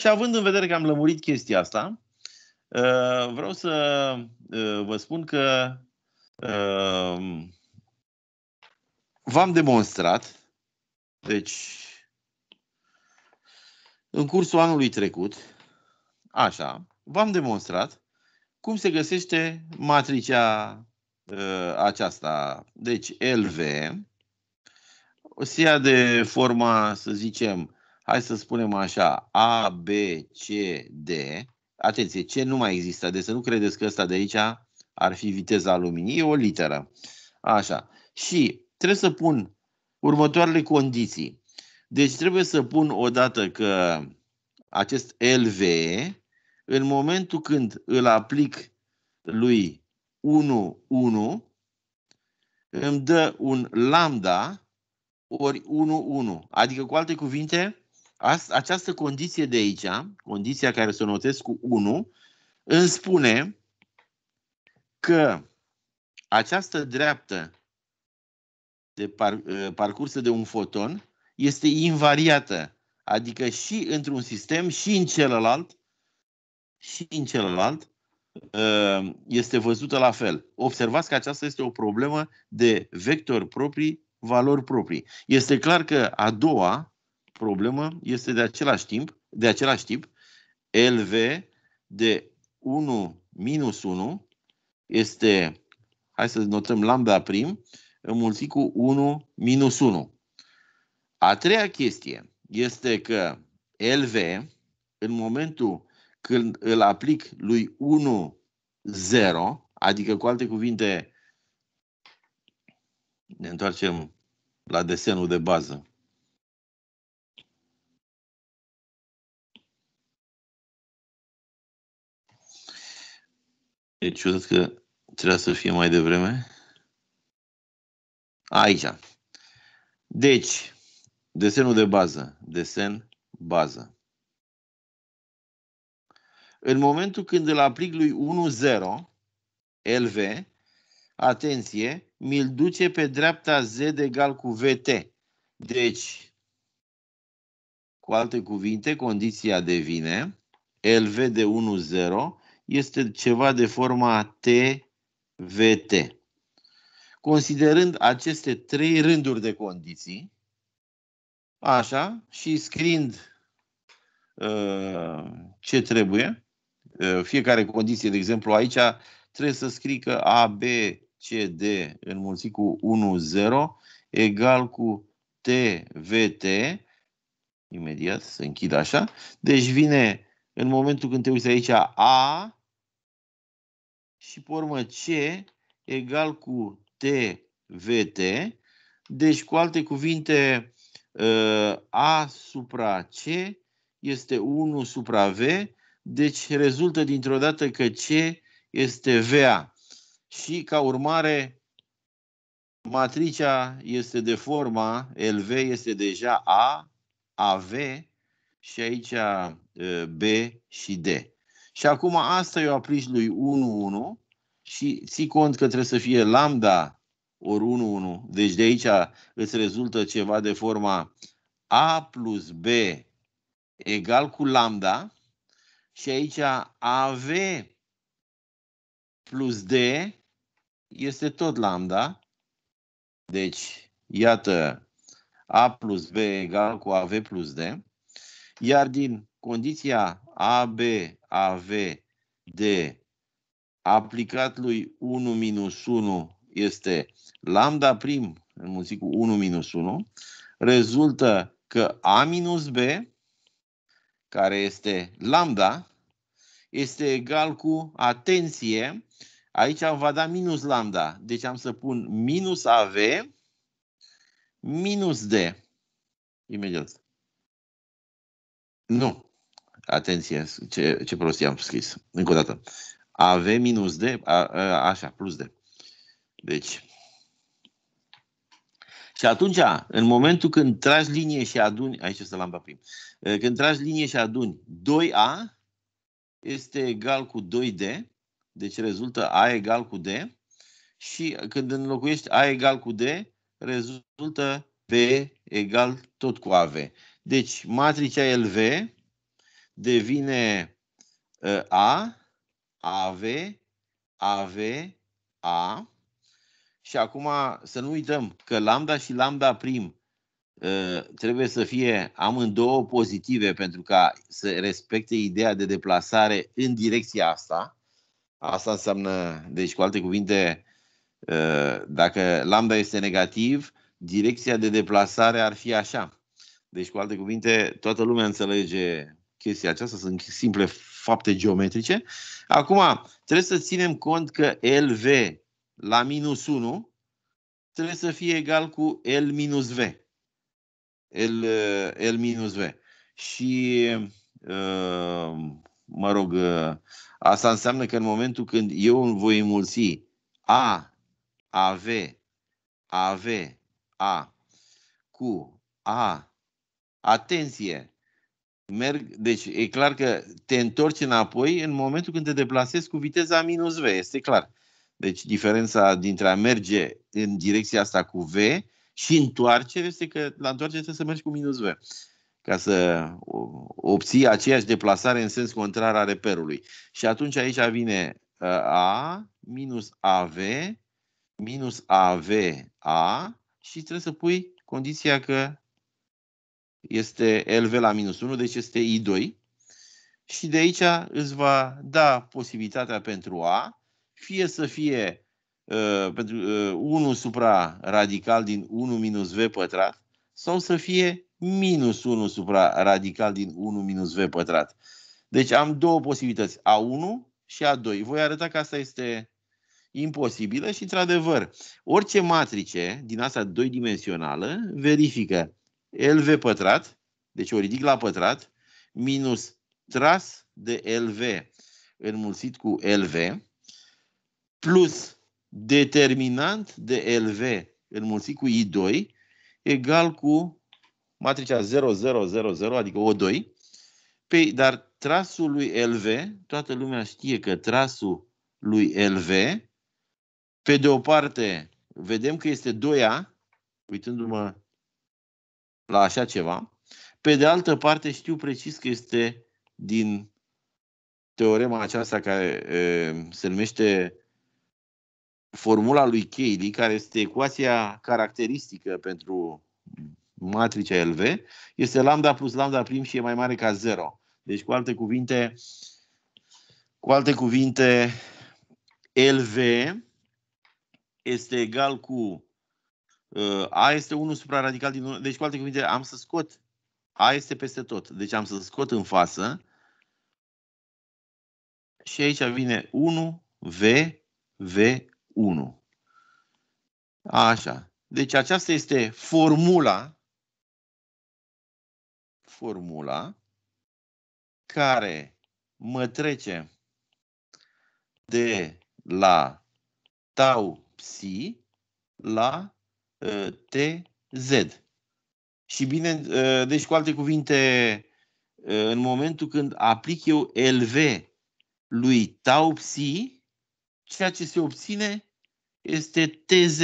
Speaker 2: Și având în vedere că am lămurit chestia asta, uh, vreau să uh, vă spun că uh, v-am demonstrat, deci în cursul anului trecut, așa, v-am demonstrat cum se găsește matricea aceasta. Deci LV o ia de forma, să zicem, hai să spunem așa, A, B, C, D, atenție, C nu mai există, deci să nu credeți că ăsta de aici ar fi viteza luminii, e o literă. Așa. Și trebuie să pun următoarele condiții. Deci trebuie să pun odată că acest LV, în momentul când îl aplic lui 1, 1, îmi dă un lambda ori 1, 1. Adică, cu alte cuvinte, această condiție de aici, condiția care se notez cu 1, îmi spune că această dreaptă de par, ă, parcursă de un foton este invariată, adică și într-un sistem și în celălalt și în celălalt ă, este văzută la fel. Observați că aceasta este o problemă de vectori proprii, valori proprii. Este clar că a doua, problemă este de același timp, de același tip, LV de 1 minus 1 este, hai să notăm lambda prim, înmulțit cu 1 minus 1. A treia chestie este că LV, în momentul când îl aplic lui 1, 0, adică cu alte cuvinte,
Speaker 1: ne întoarcem la desenul de bază. E deci, ciudat că trebuia să fie mai devreme.
Speaker 2: Aici. Deci, desenul de bază. Desen, bază. În momentul când îl aplic lui 1,0, LV, atenție, mi-l duce pe dreapta Z egal cu VT. Deci, cu alte cuvinte, condiția devine LV de 1,0 este ceva de forma TVT. Considerând aceste trei rânduri de condiții, așa, și scriind uh, ce trebuie, uh, fiecare condiție, de exemplu, aici trebuie să scrii că A, B, C, D înmulțit cu 1, 0 egal cu T, V, T. Imediat să închid așa. Deci vine în momentul când te uiți aici A, și pe urmă C egal cu TVT. Deci, cu alte cuvinte, ă, A supra C este 1 supra V, deci rezultă dintr-o dată că C este VA. Și ca urmare, matricea este de forma, LV este deja A, AV și aici ă, B și D. Și acum asta eu aplici lui 1-1 și ții cont că trebuie să fie lambda ori 1-1. Deci de aici îți rezultă ceva de forma A plus B egal cu lambda și aici AV plus D este tot lambda. Deci, iată, A plus B egal cu AV plus D. Iar din condiția AB, AV d aplicat lui 1 minus 1 este lambda prim înmulțit cu 1 minus 1, rezultă că A minus B, care este lambda, este egal cu, atenție, aici am va da minus lambda, deci am să pun minus AV minus D. Imediat. Nu. Atenție, ce, ce prostie am scris. Încă o dată. AV minus D, a, a, așa, plus D. Deci. Și atunci, în momentul când tragi linie și aduni, aici este să l prim. Eh, când tragi linie și aduni 2A este egal cu 2D, deci rezultă A egal cu D și când înlocuiești A egal cu D, rezultă B egal tot cu AV. Deci matricea LV devine ă, A, ave, ave, A. Și acum să nu uităm că lambda și lambda prim ă, trebuie să fie amândouă pozitive pentru ca să respecte ideea de deplasare în direcția asta. Asta înseamnă, deci cu alte cuvinte, ă, dacă lambda este negativ, direcția de deplasare ar fi așa. Deci, cu alte cuvinte, toată lumea înțelege chestia aceasta, sunt simple fapte geometrice. Acum, trebuie să ținem cont că LV la minus 1 trebuie să fie egal cu L minus V. L, eh, L minus V. Și, eh, mă rog, eh, asta înseamnă că în momentul când eu voi înmulți A, AV, AV, A cu A, atenție, merg, deci e clar că te întorci înapoi în momentul când te deplasezi cu viteza minus V, este clar. Deci diferența dintre a merge în direcția asta cu V și întoarce este că la întoarcere trebuie să mergi cu minus V ca să obții aceeași deplasare în sens contrar a reperului. Și atunci aici vine ă, A minus AV minus AVA și trebuie să pui condiția că este LV la minus 1, deci este I2. Și de aici îți va da posibilitatea pentru A, fie să fie uh, pentru ă, uh, 1 supra radical din 1 minus V pătrat, sau să fie minus 1 supra radical din 1 minus V pătrat. Deci am două posibilități, A1 și A2. Voi arăta că asta este imposibilă și, într-adevăr, orice matrice din asta doi-dimensională verifică LV pătrat, deci o ridic la pătrat, minus tras de LV înmulțit cu LV, plus determinant de LV înmulțit cu I2, egal cu matricea 0, 0, 0, 0, adică O2, pe, păi, dar trasul lui LV, toată lumea știe că trasul lui LV, pe de o parte, vedem că este 2A, uitându-mă la așa ceva. Pe de altă parte, știu precis că este din teorema aceasta care e, se numește formula lui Cayley, care este ecuația caracteristică pentru matricea LV, este lambda plus lambda prim și e mai mare ca 0. Deci, cu alte cuvinte, cu alte cuvinte, LV este egal cu a este 1 supraradical din 1. Deci, cu alte cuvinte, am să scot. A este peste tot. Deci am să scot în față. Și aici vine 1, V, V1. Așa. Deci aceasta este formula formula care mă trece de la tau psi la TZ. Și bine, uh, deci cu alte cuvinte, uh, în momentul când aplic eu LV lui tau psi, ceea ce se obține este TZ.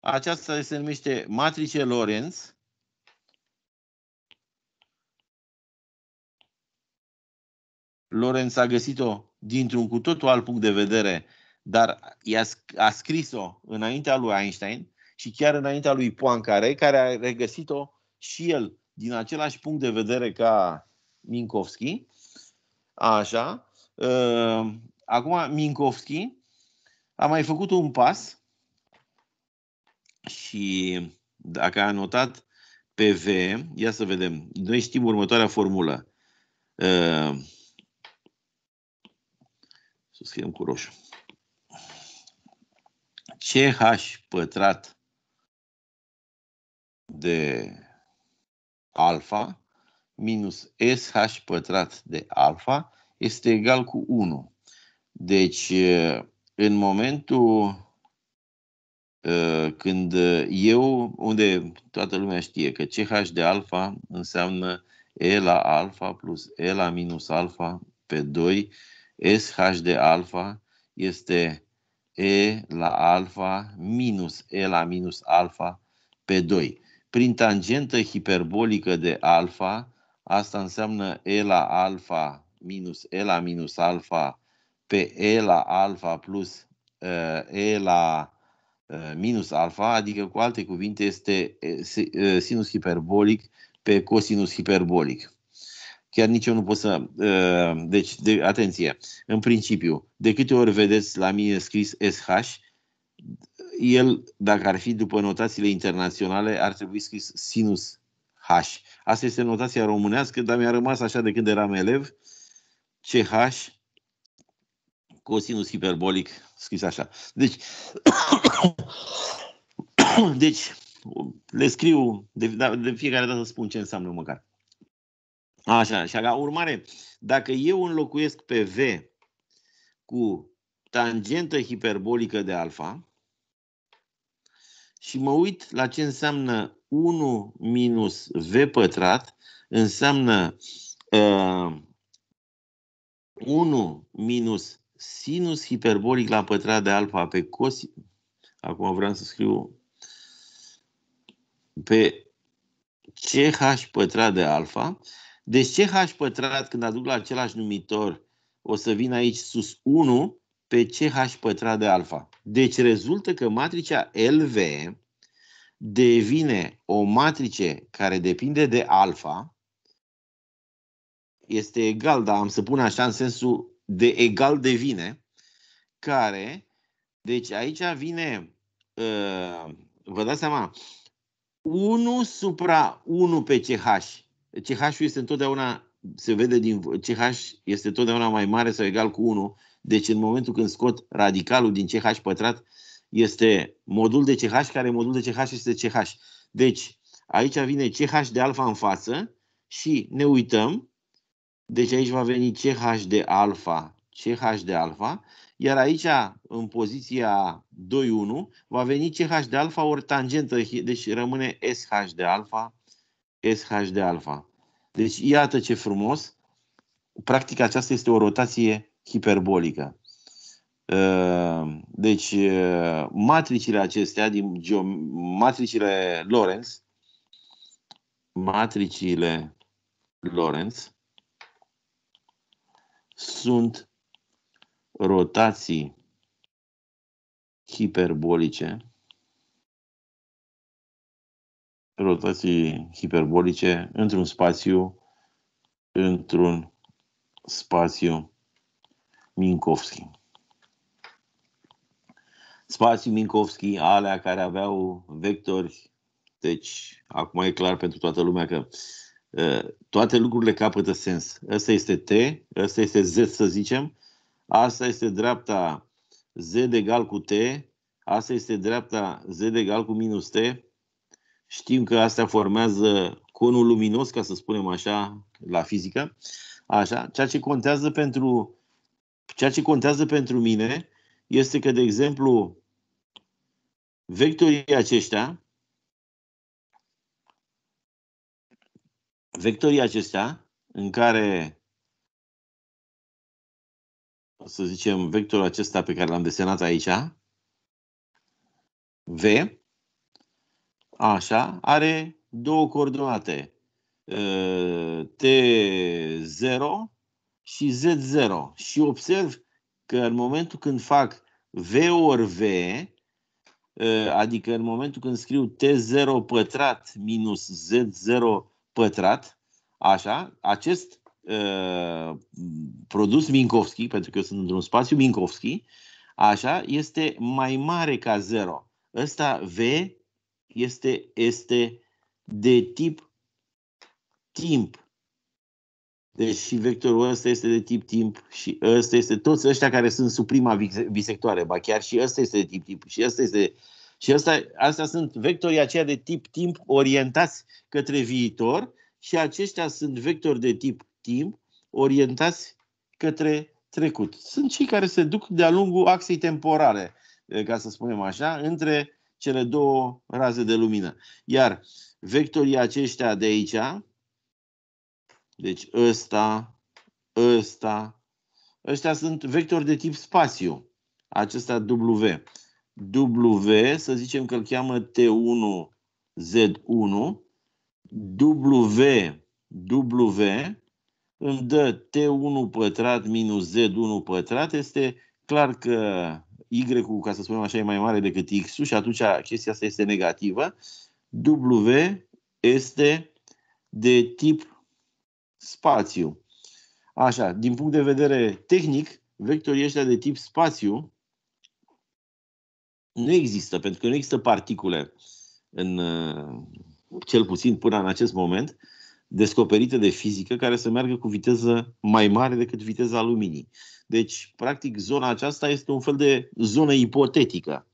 Speaker 1: Aceasta se numește matrice Lorentz.
Speaker 2: Lorentz a găsit-o dintr-un cu totul alt punct de vedere dar a scris-o înaintea lui Einstein și chiar înaintea lui Poincaré, care a regăsit-o și el din același punct de vedere ca Minkowski. Așa. Uh, acum, Minkowski a mai făcut un pas și dacă a notat PV, ia să vedem. Noi știm următoarea formulă. Uh, să scriem cu roșu. CH pătrat de alfa minus SH pătrat de alfa este egal cu 1. Deci, în momentul uh, când eu, unde toată lumea știe că CH de alfa înseamnă E la alfa plus E la minus alfa pe 2, SH de alfa este E la alfa minus E la minus alfa pe 2. Prin tangentă hiperbolică de alfa, asta înseamnă E la alfa minus E la minus alfa pe E la alfa plus uh, E la uh, minus alfa, adică cu alte cuvinte este uh, sinus hiperbolic pe cosinus hiperbolic chiar nici eu nu pot să... Uh, deci, de, atenție, în principiu, de câte ori vedeți la mine scris SH, el, dacă ar fi după notațiile internaționale, ar trebui scris sinus H. Asta este notația românească, dar mi-a rămas așa de când eram elev, CH, cosinus hiperbolic, scris așa. Deci, deci le scriu, de, da, de fiecare dată spun ce înseamnă măcar. Așa, și ca urmare, dacă eu înlocuiesc pe V cu tangentă hiperbolică de alfa și mă uit la ce înseamnă 1 minus V pătrat, înseamnă uh, 1 minus sinus hiperbolic la pătrat de alfa pe cos... Acum vreau să scriu pe CH pătrat de alfa de deci ce CH pătrat, când aduc la același numitor, o să vin aici sus 1 pe CH pătrat de alfa. Deci rezultă că matricea LV devine o matrice care depinde de alfa, este egal, dar am să pun așa în sensul de egal devine, care, deci aici vine, uh, vă dați seama, 1 supra 1 pe CH CH este întotdeauna, se vede din CH este întotdeauna mai mare sau egal cu 1. Deci în momentul când scot radicalul din CH pătrat, este modul de CH care modul de CH este CH. Deci aici vine CH de alfa în față și ne uităm. Deci aici va veni CH de alfa, CH de alfa. Iar aici, în poziția 2-1, va veni CH de alfa ori tangentă, deci rămâne SH de alfa SH de alfa. Deci iată ce frumos. Practic aceasta este o rotație hiperbolică. Uh, deci uh, matricile acestea, din matricile Lorentz, matricile Lorentz
Speaker 1: sunt rotații hiperbolice
Speaker 2: rotații hiperbolice într-un spațiu, într-un spațiu Minkowski. Spațiu Minkowski, alea care aveau vectori, deci acum e clar pentru toată lumea că ă, toate lucrurile capătă sens. Asta este T, asta este Z să zicem, asta este dreapta Z egal cu T, asta este dreapta Z egal cu minus T, Știm că astea formează conul luminos, ca să spunem așa, la fizică. Așa, ceea ce contează pentru ceea ce contează pentru mine este că, de exemplu, vectorii aceștia vectorii acestea în care să zicem vectorul acesta pe care l-am desenat aici V Așa, are două coordonate. Ă, T0 și Z0. Și observ că în momentul când fac V ori V, ă, adică în momentul când scriu T0 pătrat minus Z0 pătrat, așa, acest uh, produs Minkowski, pentru că eu sunt într-un spațiu Minkowski, așa, este mai mare ca 0. Ăsta V este, este de tip timp. Deci și vectorul ăsta este de tip timp și ăsta este toți ăștia care sunt sub prima bisectoare, ba chiar și ăsta este de tip timp și ăsta este și ăsta, astea sunt vectorii aceia de tip timp orientați către viitor și aceștia sunt vectori de tip timp orientați către trecut. Sunt cei care se duc de-a lungul axei temporale, ca să spunem așa, între cele două raze de lumină. Iar vectorii aceștia de aici, deci ăsta, ăsta, ăștia sunt vectori de tip spațiu. Acesta W. W, să zicem că îl cheamă T1, Z1. W, W îmi dă T1 pătrat minus Z1 pătrat. Este clar că Y-ul, ca să spunem așa, e mai mare decât X-ul și atunci chestia asta este negativă. W este de tip spațiu. Așa, din punct de vedere tehnic, vectorii ăștia de tip spațiu nu există, pentru că nu există particule în cel puțin până în acest moment descoperite de fizică care să meargă cu viteză mai mare decât viteza luminii. Deci, practic, zona aceasta este un fel de zonă ipotetică.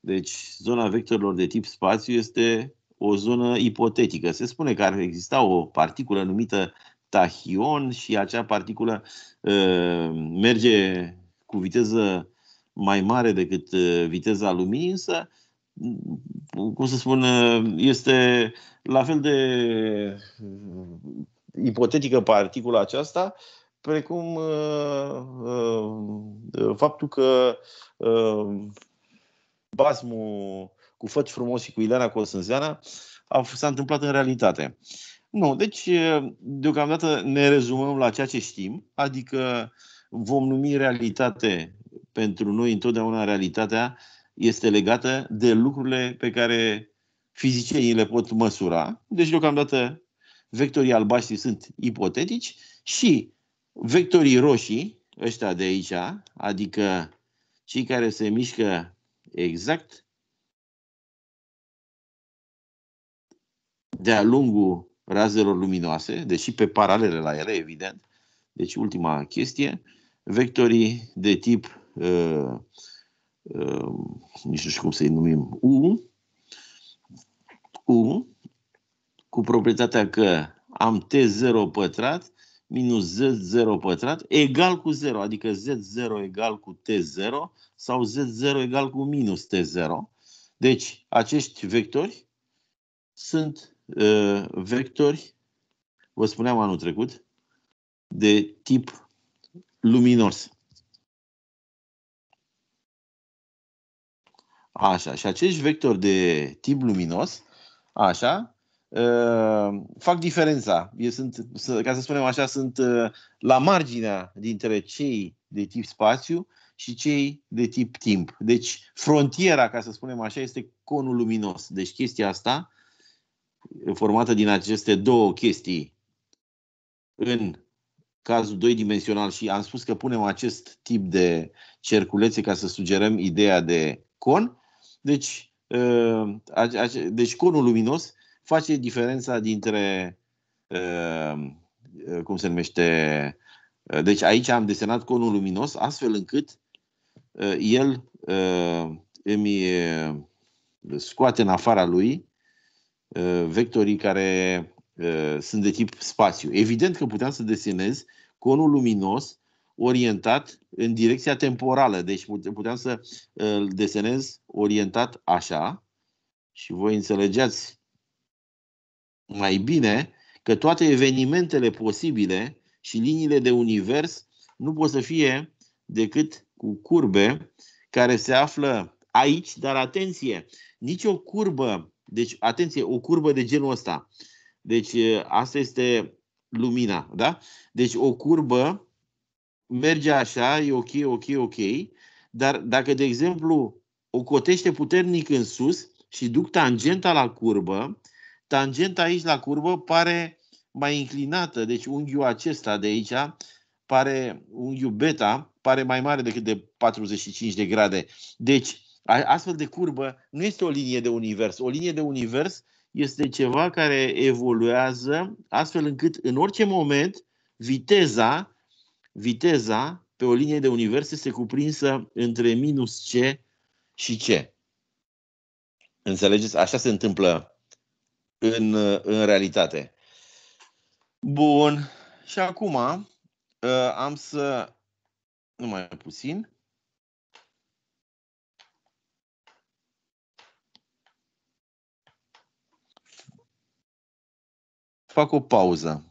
Speaker 2: Deci, zona vectorilor de tip spațiu este o zonă ipotetică. Se spune că ar exista o particulă numită tahion și acea particulă uh, merge cu viteză mai mare decât ă, viteza luminii, însă cum să spun, este la fel de uh, ipotetică particula aceasta, precum uh, uh, faptul că basmul cu Făci Frumos și cu Ileana Costânzeana s-a întâmplat în realitate. Nu, deci deocamdată ne rezumăm la ceea ce știm, adică vom numi realitate pentru noi întotdeauna realitatea este legată de lucrurile pe care fizicienii le pot măsura. Deci, deocamdată, vectorii albaștri sunt ipotetici și vectorii roșii, ăștia de aici, adică cei care se mișcă exact de-a lungul razelor luminoase, deși pe paralele la ele, evident. Deci, ultima chestie, vectorii de tip uh, Ehm, nici nu știu cum să-i numim, U, U, cu proprietatea că am T0 pătrat minus Z0 pătrat egal cu 0, adică Z0 egal cu T0 sau Z0 egal cu minus T0. Deci acești vectori sunt uh, vectori, vă spuneam anul trecut, de tip luminos. Așa, și acești vectori de tip luminos, așa, uh, fac diferența. Eu sunt, ca să spunem așa, sunt uh, la marginea dintre cei de tip spațiu și cei de tip timp. Deci, frontiera, ca să spunem așa, este conul luminos. Deci, chestia asta, formată din aceste două chestii, în cazul doi-dimensional și am spus că punem acest tip de cerculețe ca să sugerăm ideea de con, deci, uh, deci conul luminos face diferența dintre, uh, uh, cum se numește, deci aici am desenat conul luminos astfel încât el îmi scoate în afara lui vectorii care sunt de tip spațiu. Evident că puteam să desenez conul luminos orientat în direcția temporală. Deci puteam să îl desenez orientat așa și voi înțelegeți mai bine că toate evenimentele posibile și liniile de univers nu pot să fie decât cu curbe care se află aici, dar atenție, nici o curbă, deci atenție, o curbă de genul ăsta. Deci asta este lumina, da? Deci o curbă merge așa, e ok, ok, ok, dar dacă, de exemplu, o cotește puternic în sus și duc tangenta la curbă, tangenta aici la curbă pare mai înclinată, deci unghiul acesta de aici pare unghiul beta, pare mai mare decât de 45 de grade. Deci, astfel de curbă nu este o linie de univers. O linie de univers este ceva care evoluează astfel încât în orice moment viteza viteza pe o linie de univers este cuprinsă între minus C și C. Înțelegeți? Așa se întâmplă în, în realitate. Bun. Și acum uh, am să... Numai puțin.
Speaker 1: Fac o pauză.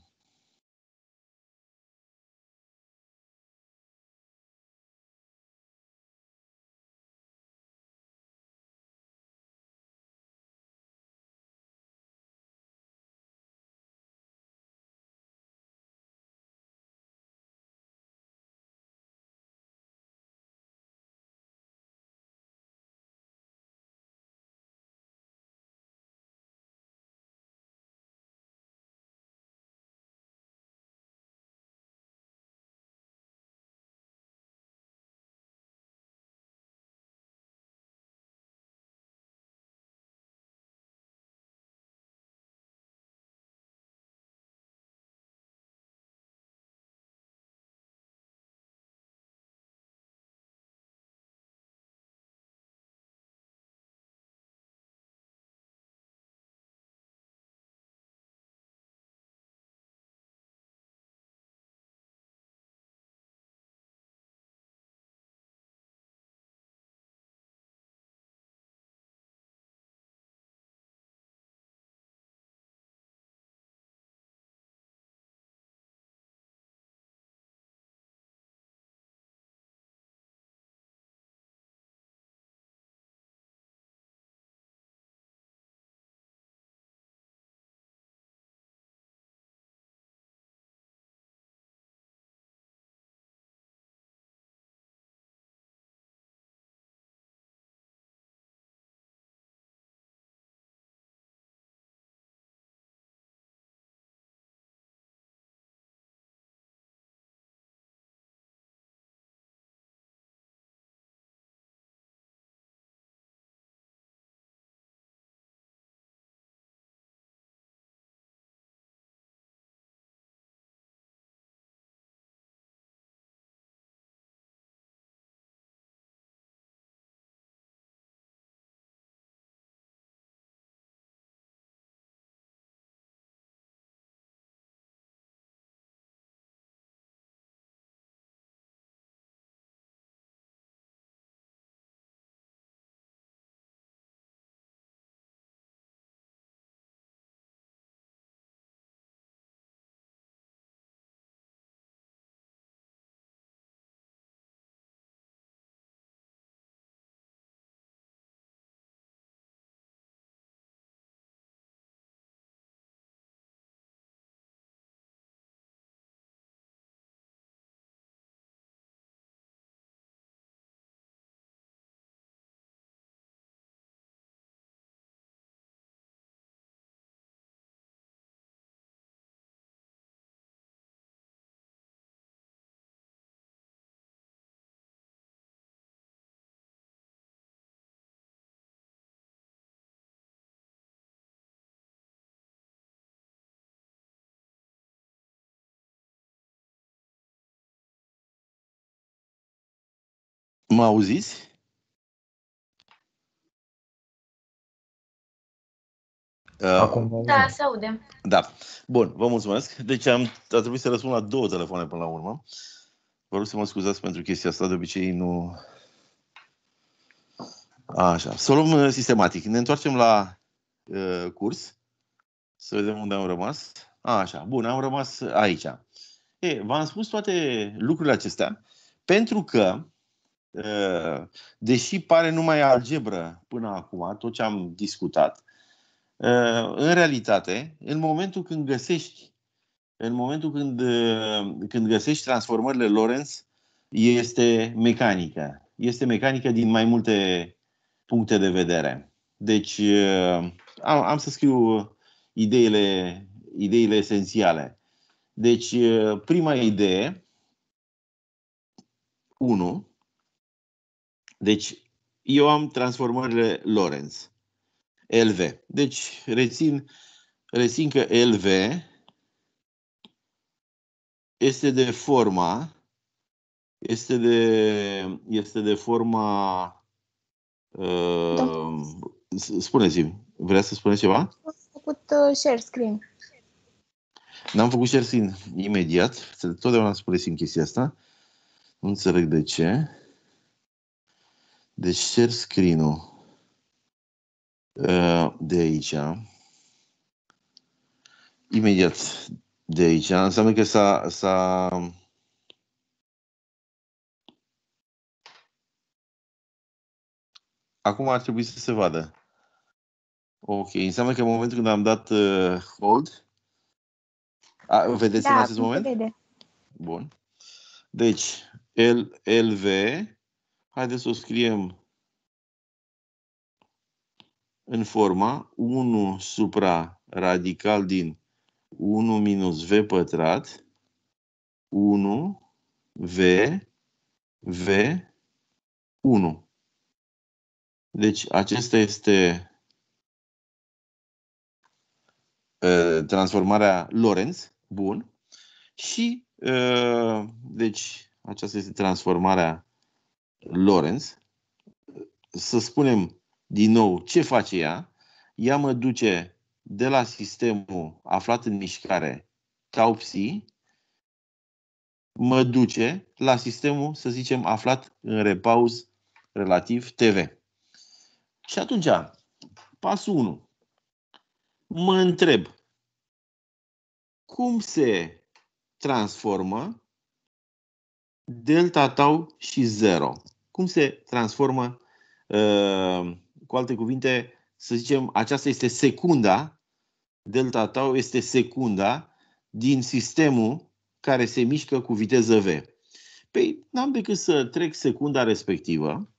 Speaker 1: Mă auziți? Uh, Acum da, se audem.
Speaker 2: Da. Bun, vă mulțumesc. Deci am, a trebuit să răspund la două telefoane până la urmă. Vă rog să mă scuzați pentru chestia asta, de obicei nu... Așa, să o luăm uh, sistematic. Ne întoarcem la uh, curs, să vedem unde am rămas. Așa, bun, am rămas aici. E, v-am spus toate lucrurile acestea pentru că Ă, deși pare numai algebră până acum, tot ce am discutat, ă, în realitate, în momentul când găsești în momentul când, ă, când găsești transformările Lorenz, este mecanică. Este mecanică din mai multe puncte de vedere. Deci am, am să scriu ideile, ideile esențiale. Deci, prima idee, 1, deci, eu am transformările Lorenz, LV. Deci, rețin, rețin că LV este de forma este de, este de forma da. uh, da. spuneți-mi, vrea să spuneți ceva? Am făcut uh, share screen. N-am făcut share screen imediat, totdeauna spuneți mi chestia asta. Nu înțeleg de ce. Deci cer screen-ul uh, de aici.
Speaker 1: Imediat de aici. Înseamnă că s-a... s-a Acum ar trebui să se vadă. Ok, înseamnă că în momentul când am dat uh,
Speaker 2: hold, a, vedeți da, în acest moment? Vede. Bun. Deci, L, LV Haideți să o scriem în forma 1 supra radical din 1 minus v pătrat 1
Speaker 1: v v 1. Deci acesta este
Speaker 2: transformarea Lorentz, bun, și deci aceasta este transformarea Lorenz, să spunem din nou ce face ea. Ea mă duce de la sistemul aflat în mișcare taupsi, mă duce la sistemul, să zicem, aflat în repaus relativ TV. Și atunci, pasul 1. Mă întreb cum se transformă delta tau și 0. Cum se transformă, uh, cu alte cuvinte, să zicem, aceasta este secunda, delta tau este secunda din sistemul care se mișcă cu viteză V. Păi, n-am decât să trec secunda respectivă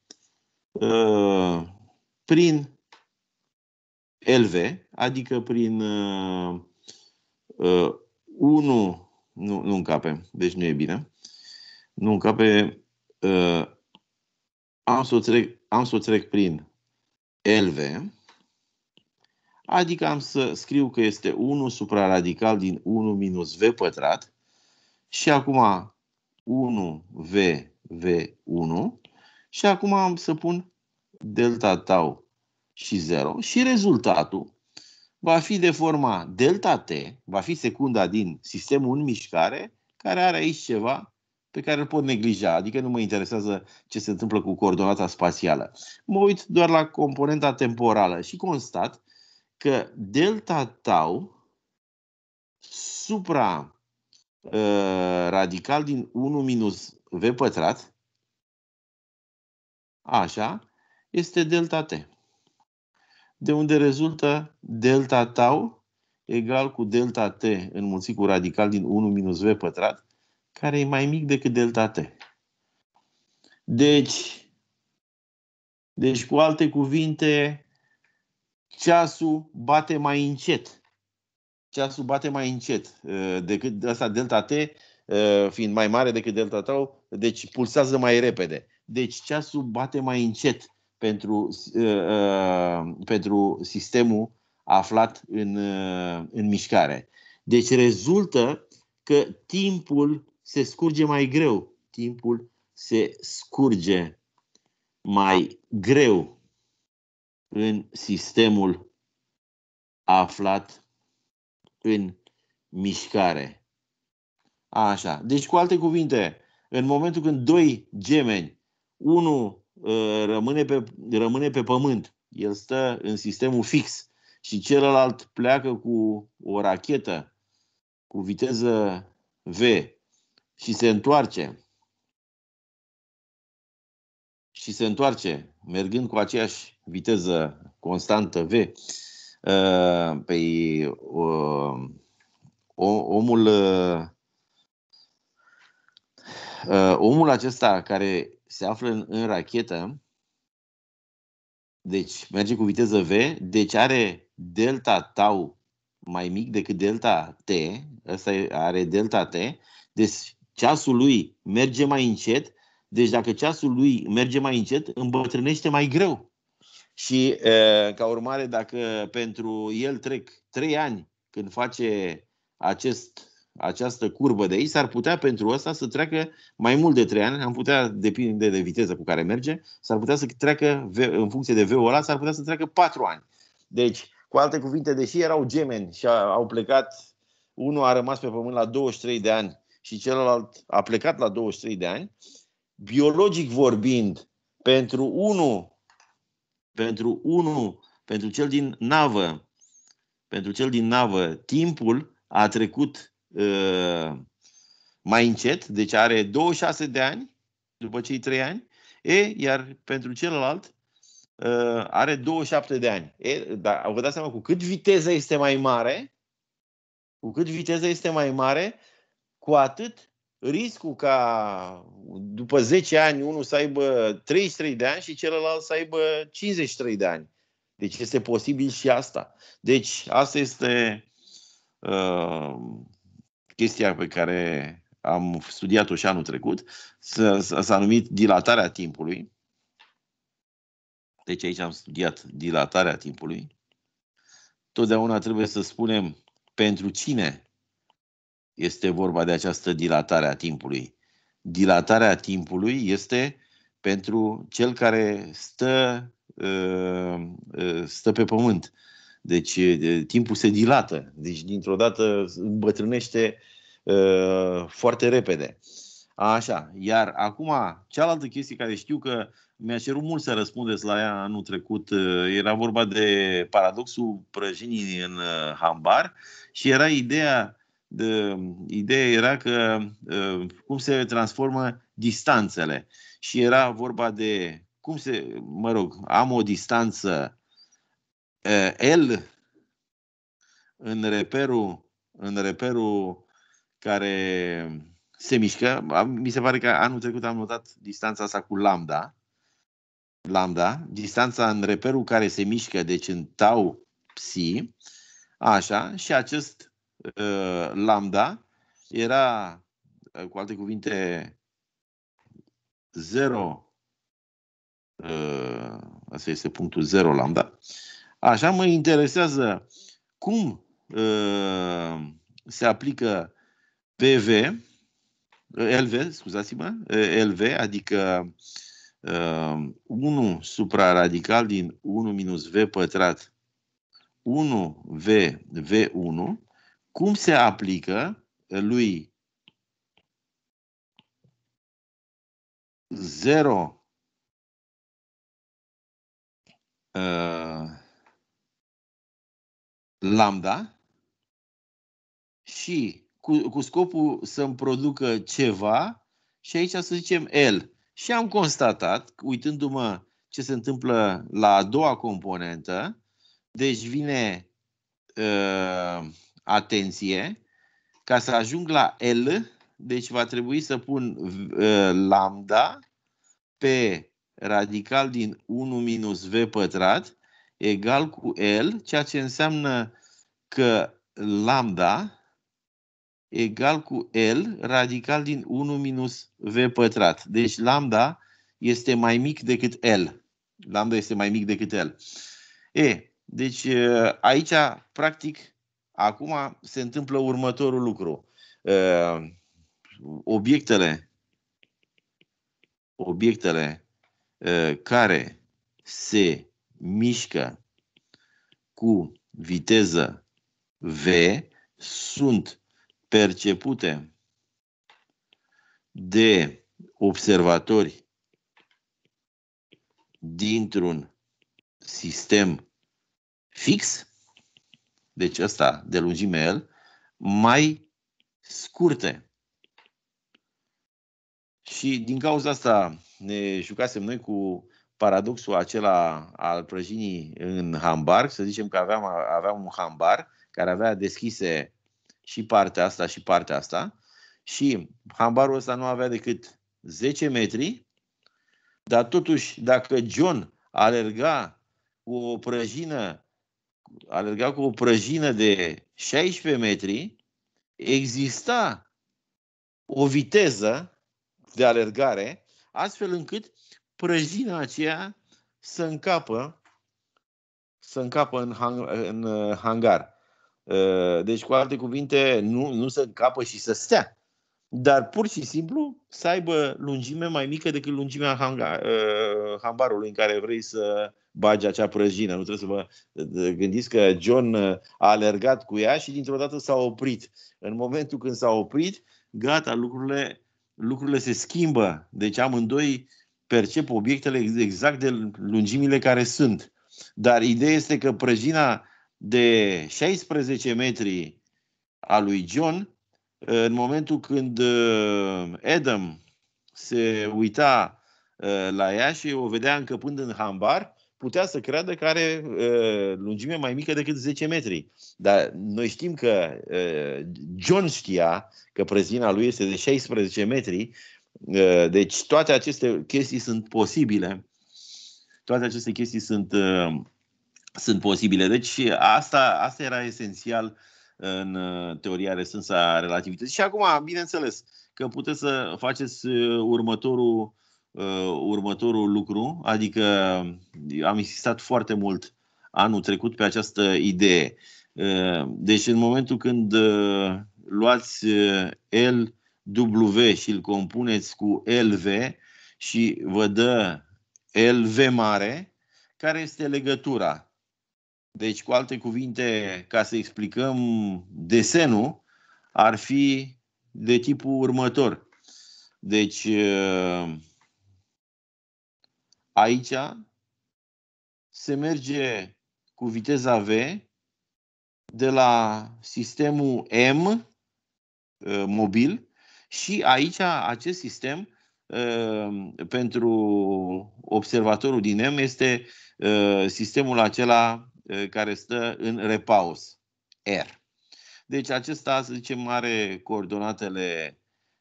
Speaker 2: uh, prin LV, adică prin uh, uh, 1, nu, nu încapem, deci nu e bine, nu, ca pe... Uh, am, să o trec, am să o trec prin LV, adică am să scriu că este 1 supraradical din 1 minus V pătrat și acum 1V, V1 și acum am să pun delta tau și 0 și rezultatul va fi de forma delta t, va fi secunda din sistemul în mișcare, care are aici ceva pe care îl pot neglija, adică nu mă interesează ce se întâmplă cu coordonata spațială. Mă uit doar la componenta temporală și constat că delta tau supra uh, radical din 1 minus v pătrat, așa, este delta t. De unde rezultă delta tau egal cu delta t înmulțit cu radical din 1 minus v pătrat, care e mai mic decât delta T. Deci, deci cu alte cuvinte, ceasul bate mai încet. Ceasul bate mai încet uh, decât asta delta T, uh, fiind mai mare decât delta tau, deci pulsează mai repede. Deci ceasul bate mai încet pentru, uh, pentru sistemul aflat în, în mișcare. Deci rezultă că timpul se scurge mai greu. Timpul se scurge mai greu în sistemul aflat în mișcare. Așa. Deci, cu alte cuvinte, în momentul când doi gemeni, unul ă, rămâne pe, rămâne pe pământ, el stă în sistemul fix și celălalt pleacă cu o rachetă cu viteză V și se întoarce. Și se întoarce, mergând cu aceeași viteză constantă V. Uh, pe uh, omul uh, omul acesta care se află în, în rachetă, deci merge cu viteză V, deci are delta tau mai mic decât delta T, ăsta are delta T, deci Ceasul lui merge mai încet, deci dacă ceasul lui merge mai încet, îmbătrânește mai greu. Și ca urmare, dacă pentru el trec trei ani când face acest, această curbă de aici, s-ar putea pentru ăsta să treacă mai mult de trei ani, am putea, depinde de viteza cu care merge, s-ar putea să treacă, în funcție de V-ul ăla, s-ar putea să treacă patru ani. Deci, cu alte cuvinte, deși erau gemeni și au plecat, unul a rămas pe pământ la 23 de ani și celălalt a plecat la 23 de ani, biologic vorbind, pentru unul, pentru unul, pentru cel din navă, pentru cel din navă, timpul a trecut uh, mai încet, deci are 26 de ani după cei 3 ani, e, iar pentru celălalt uh, are 27 de ani. E, dar vă dați seama cu cât viteza este mai mare, cu cât viteza este mai mare, cu atât riscul ca după 10 ani unul să aibă 33 de ani și celălalt să aibă 53 de ani. Deci este posibil și asta. Deci asta este uh, chestia pe care am studiat-o și anul trecut. S-a numit dilatarea timpului. Deci aici am studiat dilatarea timpului. Totdeauna trebuie să spunem pentru cine este vorba de această dilatare a timpului. Dilatarea timpului este pentru cel care stă, ă, ă, stă pe pământ. Deci timpul se dilată, deci dintr-o dată îmbătrânește ă, foarte repede. Așa, iar acum cealaltă chestie care știu că mi-a cerut mult să răspundeți la ea anul trecut. Era vorba de paradoxul prăjinii în hambar și era ideea ideea era că ă, cum se transformă distanțele. Și era vorba de cum se, mă rog, am o distanță ă, L în reperul, în reperul care se mișcă. Mi se pare că anul trecut am notat distanța asta cu lambda. Lambda, distanța în reperul care se mișcă, deci în tau psi, așa, și acest uh, lambda era, uh, cu alte cuvinte, 0, uh, asta este punctul 0 lambda. Așa mă interesează cum uh, se aplică PV, uh, LV, scuzați-mă, uh, LV, adică uh, 1 supraradical din 1 minus V pătrat 1 V V1
Speaker 1: cum se aplică uh, lui 0 uh, lambda
Speaker 2: și cu, cu scopul să-mi producă ceva și aici să zicem L. Și am constatat, uitându-mă ce se întâmplă la a doua componentă, deci vine uh, atenție, ca să ajung la L, deci va trebui să pun uh, lambda pe radical din 1 minus v pătrat egal cu L, ceea ce înseamnă că lambda egal cu L radical din 1 minus v pătrat. Deci lambda este mai mic decât L. Lambda este mai mic decât L. E, deci uh, aici, practic, Acum se întâmplă următorul lucru. Ă, obiectele, obiectele ă, care se mișcă cu viteză V sunt percepute de observatori dintr-un sistem fix deci ăsta de lungime L, mai scurte. Și din cauza asta ne jucasem noi cu paradoxul acela al prăjinii în hambar, să zicem că aveam, aveam un hambar care avea deschise și partea asta și partea asta și hambarul ăsta nu avea decât 10 metri, dar totuși dacă John alerga cu o prăjină alerga cu o prăjină de 16 metri, exista o viteză de alergare, astfel încât prăjina aceea să încapă să încapă în, hang, în uh, hangar. Uh, deci, cu alte cuvinte, nu, nu să încapă și să stea dar pur și simplu să aibă lungime mai mică decât lungimea hanga, uh, hambarului în care vrei să bagi acea prăjină. Nu trebuie să vă uh, gândiți că John uh, a alergat cu ea și dintr-o dată s-a oprit. În momentul când s-a oprit, gata, lucrurile, lucrurile se schimbă. Deci amândoi percep obiectele exact de lungimile care sunt. Dar ideea este că prăjina de 16 metri a lui John în momentul când uh, Adam se uita uh, la ea și o vedea încăpând în hambar, putea să creadă că are uh, lungime mai mică decât 10 metri. Dar noi știm că John știa că prezina lui este de 16 metri, deci toate aceste chestii sunt posibile. Toate aceste chestii sunt, sunt posibile. Deci asta, asta era esențial uh, în uh, teoria restânsă a relativității. Și acum, bineînțeles, că puteți să faceți uh, următorul, uh, următorul lucru, adică am insistat foarte mult anul trecut pe această idee. Deci în momentul când luați LW și îl compuneți cu LV și vă dă LV mare, care este legătura? Deci, cu alte cuvinte, ca să explicăm desenul, ar fi de tipul următor. Deci, ă, aici se merge cu viteza V de la sistemul M ă, mobil și aici acest sistem ă, pentru observatorul din M este sistemul acela Eh, care stă în repaus, R. Deci acesta, să zicem, are coordonatele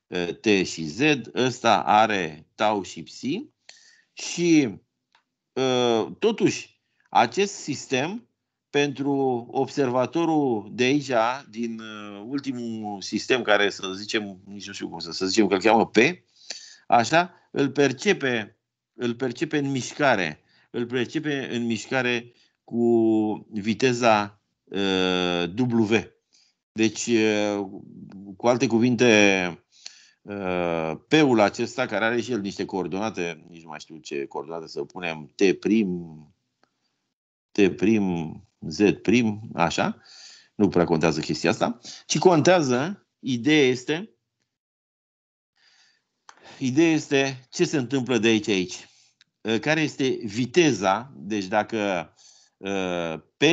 Speaker 2: eh, T și Z, ăsta are tau și psi și eh, totuși acest sistem pentru observatorul de aici, din ultimul sistem care să zicem, nici nu știu cum să, să zicem că îl cheamă P, așa, îl percepe, îl percepe în mișcare, îl percepe în mișcare cu viteza uh, W. Deci, uh, cu alte cuvinte, uh, P-ul acesta, care are și el niște coordonate, nici nu mai știu ce coordonate să punem, T prim, T prim, Z prim, așa, nu prea contează chestia asta, ci contează, ideea este, ideea este ce se întâmplă de aici aici. Care este viteza, deci dacă Uh, P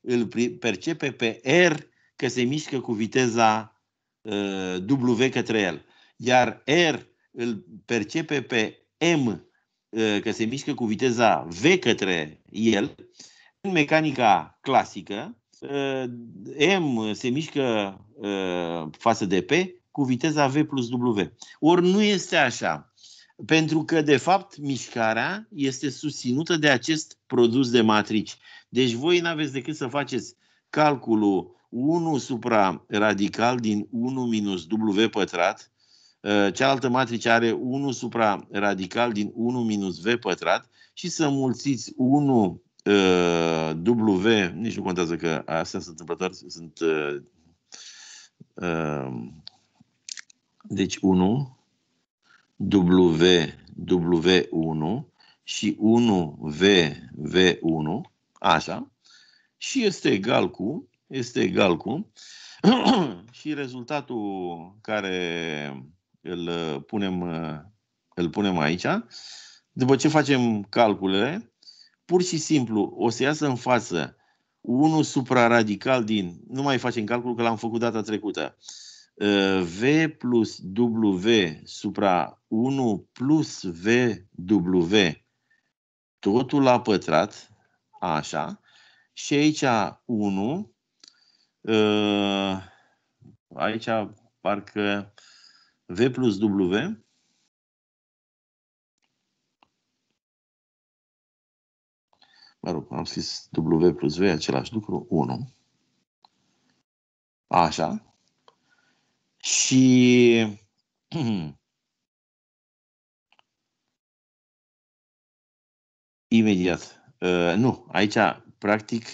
Speaker 2: îl percepe pe R că se mișcă cu viteza uh, W către el. Iar R îl percepe pe M uh, că se mișcă cu viteza V către el. În mecanica clasică, M se mișcă față de P cu viteza V plus W. Ori nu este așa. Pentru că, de fapt, mișcarea este susținută de acest produs de matrici. Deci voi nu aveți decât să faceți calculul 1 supra radical din 1 minus W pătrat, uh, cealaltă matrice are 1 supra radical din 1 minus V pătrat și să mulțiți 1 uh, W, nici nu contează că astea sunt întâmplători, sunt uh, deci 1 W, W1 și 1, V, V1, așa, și este egal cu, este egal cu, și rezultatul care îl punem, îl punem aici, după ce facem calculele, pur și simplu o să iasă în față 1 supraradical din, nu mai facem calculul că l-am făcut data trecută, V plus W supra 1 plus VW totul la pătrat, așa, și aici 1, ă,
Speaker 1: aici parcă V plus W, mă rog, am scris W plus V, același lucru, 1, așa, și imediat. Uh,
Speaker 2: nu, aici, practic,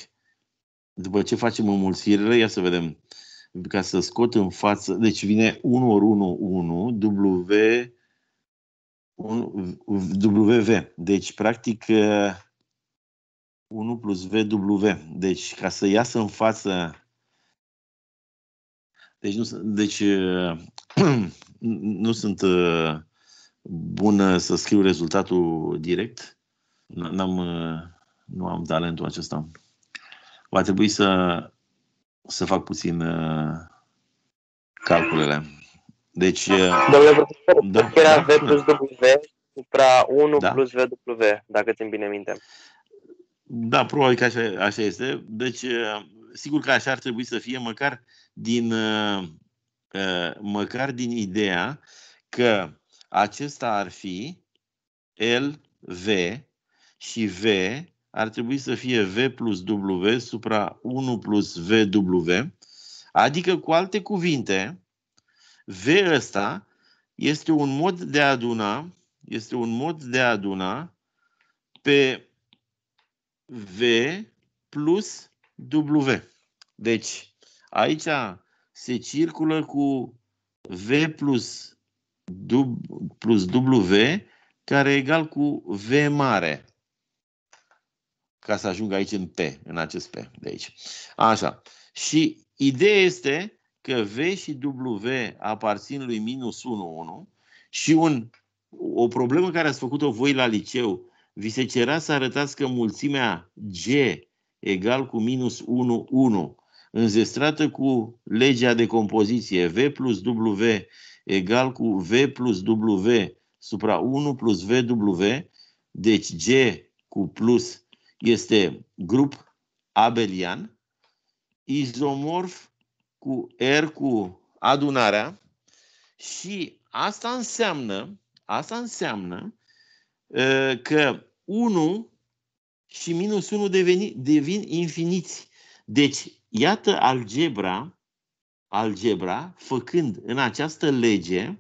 Speaker 2: după ce facem înmulțirile, ia să vedem. Ca să scot în față, deci vine 1 ori 1, 1, W, un, WV. Deci, practic, 1 uh, plus VW. Deci, ca să iasă în față deci, nu, deci nu sunt deci, uh, bun uh, să scriu rezultatul direct. N-am, uh, nu am talentul acesta. Va trebui să, să fac puțin calculele. Deci, Domnule profesor, da, era da. V plus W supra 1 da. plus VW, dacă țin bine minte. Da, probabil că așa, așa este. Deci, sigur că așa ar trebui să fie, măcar uh, din, uh, uh, măcar din ideea că acesta ar fi L, V și V ar trebui să fie V plus W supra 1 plus VW, adică cu alte cuvinte, V ăsta este un mod de a aduna, este un mod de a aduna pe V plus W. Deci, Aici se circulă cu V plus, dub, plus W, care e egal cu V mare. Ca să ajung aici în P, în acest P de aici. Așa. Și ideea este că V și W aparțin lui minus 1, 1 și un, o problemă care ați făcut-o voi la liceu, vi se cerea să arătați că mulțimea G egal cu minus 1, 1 înzestrată cu legea de compoziție V plus W egal cu V plus W supra 1 plus VW, deci G cu plus este grup abelian, izomorf cu R cu adunarea și asta înseamnă, asta înseamnă uh, că 1 și minus 1 deveni, devin infiniți. Deci, iată algebra, algebra, făcând în această lege,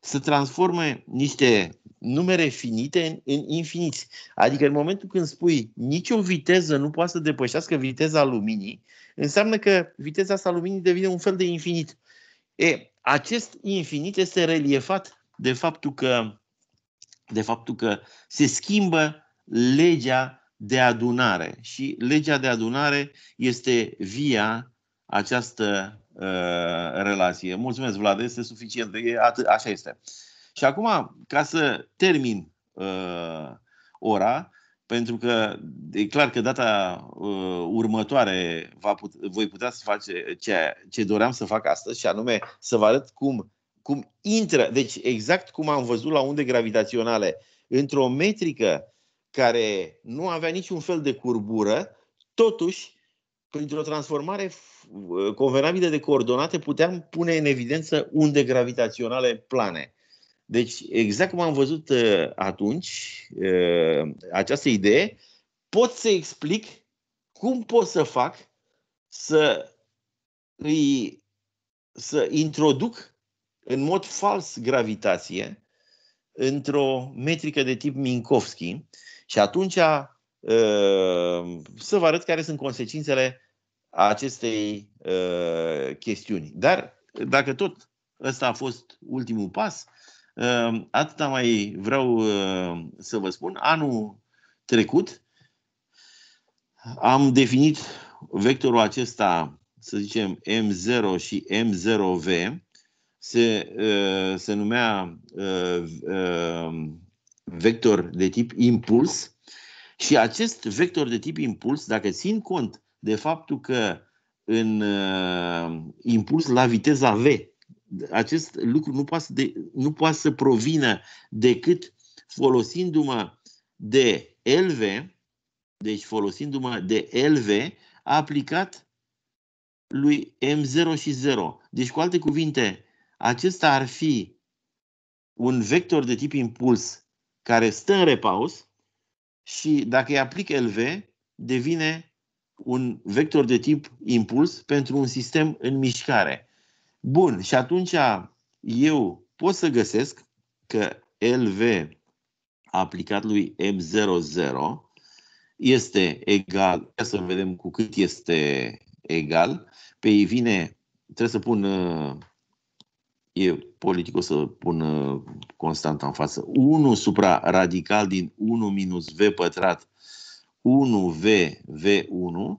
Speaker 2: să transforme niște numere finite în, în infiniți. Adică în momentul când spui nicio viteză nu poate să depășească viteza luminii, înseamnă că viteza asta luminii devine un fel de infinit. E, acest infinit este reliefat de faptul că, de faptul că se schimbă legea de adunare. Și legea de adunare este via această uh, relație. Mulțumesc, Vlad, este suficient. E atât, așa este. Și acum, ca să termin uh, ora, pentru că e clar că data uh, următoare va put- voi putea să face ce, ce doream să fac astăzi, și anume să vă arăt cum, cum intră, deci exact cum am văzut la unde gravitaționale, într-o metrică care nu avea niciun fel de curbură, totuși, printr-o transformare uh, convenabilă de coordonate, puteam pune în evidență unde gravitaționale plane. Deci, exact cum am văzut uh, atunci uh, această idee, pot să explic cum pot să fac să îi să introduc în mod fals gravitație într-o metrică de tip Minkowski, și atunci uh, să vă arăt care sunt consecințele acestei uh, chestiuni. Dar dacă tot ăsta a fost ultimul pas, uh, atâta mai vreau să vă spun. Anul trecut am definit vectorul acesta, să zicem M0 și M0V, se, se numea vector de tip impuls și acest vector de tip impuls, dacă țin cont de faptul că în uh, impuls la viteza V, acest lucru nu poate, de, nu poate să provină decât folosindu-mă de LV, deci folosindu-mă de LV, aplicat lui M0 și 0. Deci, cu alte cuvinte, acesta ar fi un vector de tip impuls care stă în repaus și dacă îi aplic LV, devine un vector de tip impuls pentru un sistem în mișcare. Bun, și atunci eu pot să găsesc că LV aplicat lui M00 este egal, să vedem cu cât este egal, pe ei vine, trebuie să pun uh, e politic, o să pun uh, constant în față, 1 supra radical din 1 minus v pătrat 1v, v1,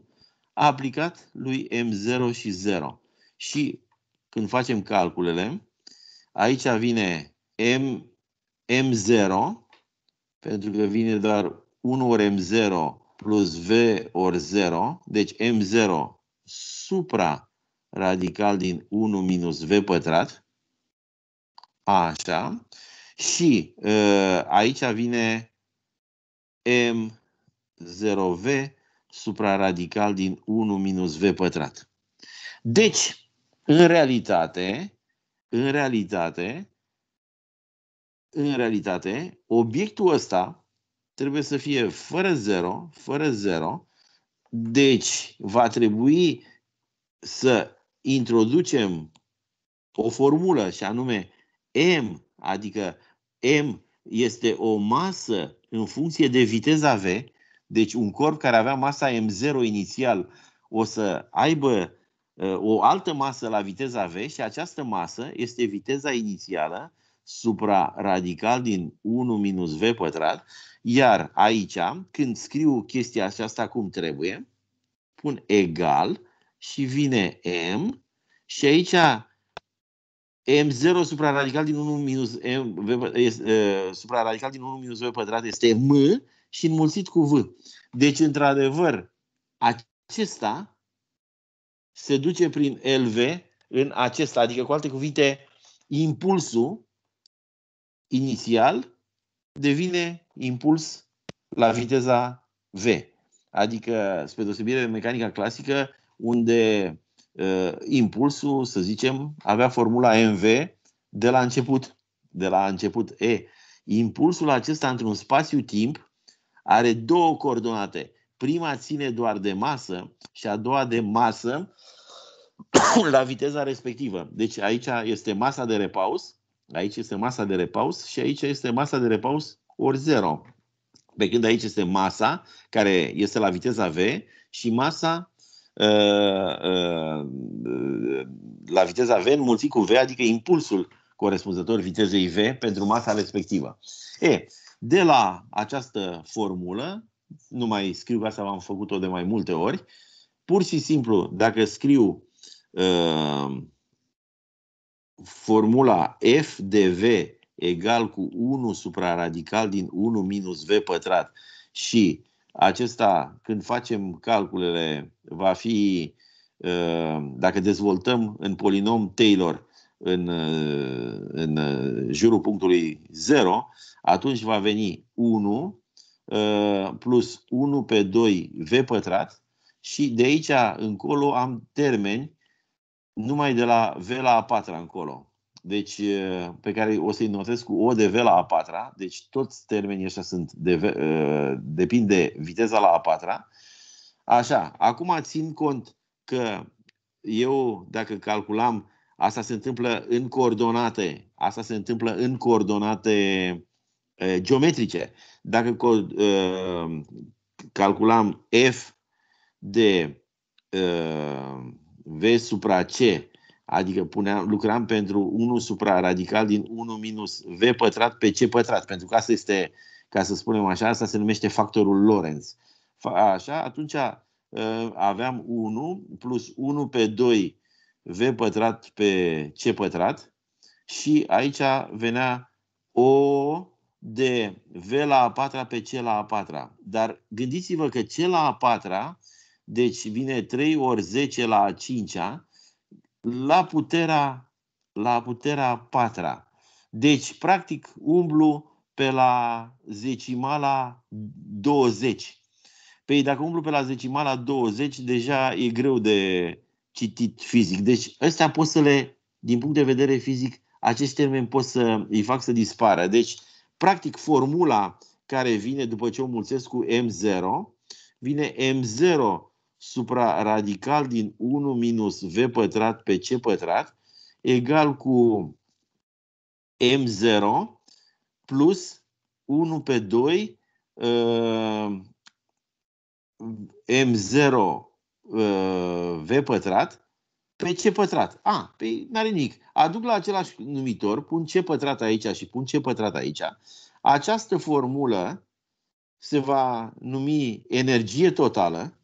Speaker 2: aplicat lui m0 și 0. Și când facem calculele, aici vine m, m0, pentru că vine doar 1 ori m0 plus v ori 0, deci m0 supra radical din 1 minus v pătrat, Așa. Și uh, aici vine M0V supraradical din 1 minus V pătrat. Deci, în realitate, în realitate, în realitate, obiectul ăsta trebuie să fie fără 0, fără 0, deci va trebui să introducem o formulă și anume M, adică M este o masă în funcție de viteza V, deci un corp care avea masa M0 inițial o să aibă uh, o altă masă la viteza V și această masă este viteza inițială supra-radical din 1 minus V pătrat, iar aici, când scriu chestia aceasta cum trebuie, pun egal și vine M și aici M0 supraradical din 1 minus M, v, e, radical din 1 minus V pătrat este M și înmulțit cu V. Deci, într-adevăr, acesta se duce prin LV în acesta. Adică, cu alte cuvinte, impulsul inițial devine impuls la viteza V. Adică, spre deosebire de mecanica clasică, unde Uh, impulsul, să zicem, avea formula MV de la început. De la început E. Impulsul acesta într-un spațiu-timp are două coordonate. Prima ține doar de masă și a doua de masă la viteza respectivă. Deci aici este masa de repaus, aici este masa de repaus și aici este masa de repaus ori 0. Pe când aici este masa, care este la viteza V, și masa uh, uh, la viteza V înmulțit cu V, adică impulsul corespunzător vitezei V pentru masa respectivă. E, de la această formulă, nu mai scriu asta am făcut-o de mai multe ori, pur și simplu, dacă scriu uh, formula F de V egal cu 1 supraradical din 1 minus V pătrat și acesta, când facem calculele, va fi Ehm, dacă dezvoltăm în polinom Taylor în, eh, în eh, jurul punctului 0, atunci va veni 1 eh, plus 1 pe 2 v pătrat și de aici încolo am termeni numai de la v la a patra încolo. Deci, pe care o să-i notez cu o de v la a patra, deci toți termenii ăștia sunt de v, depind de viteza la a patra. Așa, acum țin cont că eu, dacă calculam, asta se întâmplă în coordonate, asta se întâmplă în coordonate e, geometrice. Dacă co- e, calculam F de e, V supra C, adică puneam, lucram pentru 1 supra radical din 1 minus V pătrat pe C pătrat, pentru că asta este, ca să spunem așa, asta se numește factorul Lorentz. Așa, atunci Ă, aveam 1 plus 1 pe 2 v pătrat pe c pătrat și aici venea o de v la a patra pe c la a patra. Dar gândiți-vă că c la a patra, deci vine 3 ori 10 la a cincea, la puterea, la puterea a patra. Deci, practic, umblu pe la zecimala 20. Păi dacă umblu pe la la 20, deja e greu de citit fizic. Deci ăstea pot să le, din punct de vedere fizic, acești termeni pot să îi fac să dispară. Deci, practic, formula care vine după ce o mulțesc cu M0, vine M0 supra-radical din 1 minus V pătrat pe C pătrat egal cu M0 plus 1 pe 2 m0 uh, v pătrat pe c pătrat. A, pe n-are nimic. Aduc la același numitor, pun c pătrat aici și pun c pătrat aici. Această formulă se va numi energie totală,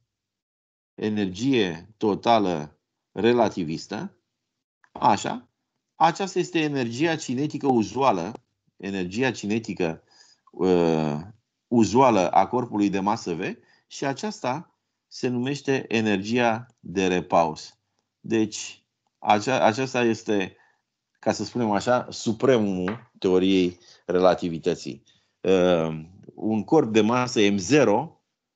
Speaker 2: energie totală relativistă, așa, aceasta este energia cinetică uzuală, energia cinetică uh, uzuală a corpului de masă V, și aceasta se numește energia de repaus. Deci, aceasta este, ca să spunem așa, supremul teoriei relativității. Uh, un corp de masă M0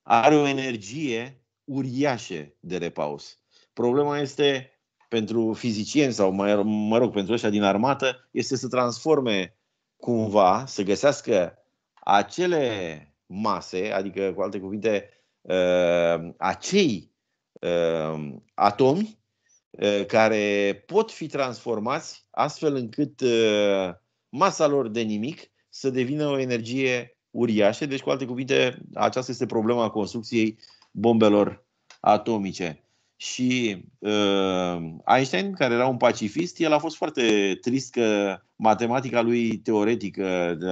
Speaker 2: are o energie uriașă de repaus. Problema este pentru fizicieni sau, mai, mă rog, pentru ăștia din armată, este să transforme cumva, să găsească acele mase, adică, cu alte cuvinte, Ehm, acei ehm, atomi eh, care pot fi transformați astfel încât eh, masa lor de nimic să devină o energie uriașă. Deci, cu alte cuvinte, aceasta este problema construcției bombelor atomice. Și uh, Einstein, care era un pacifist, el a fost foarte trist că matematica lui teoretică, de, de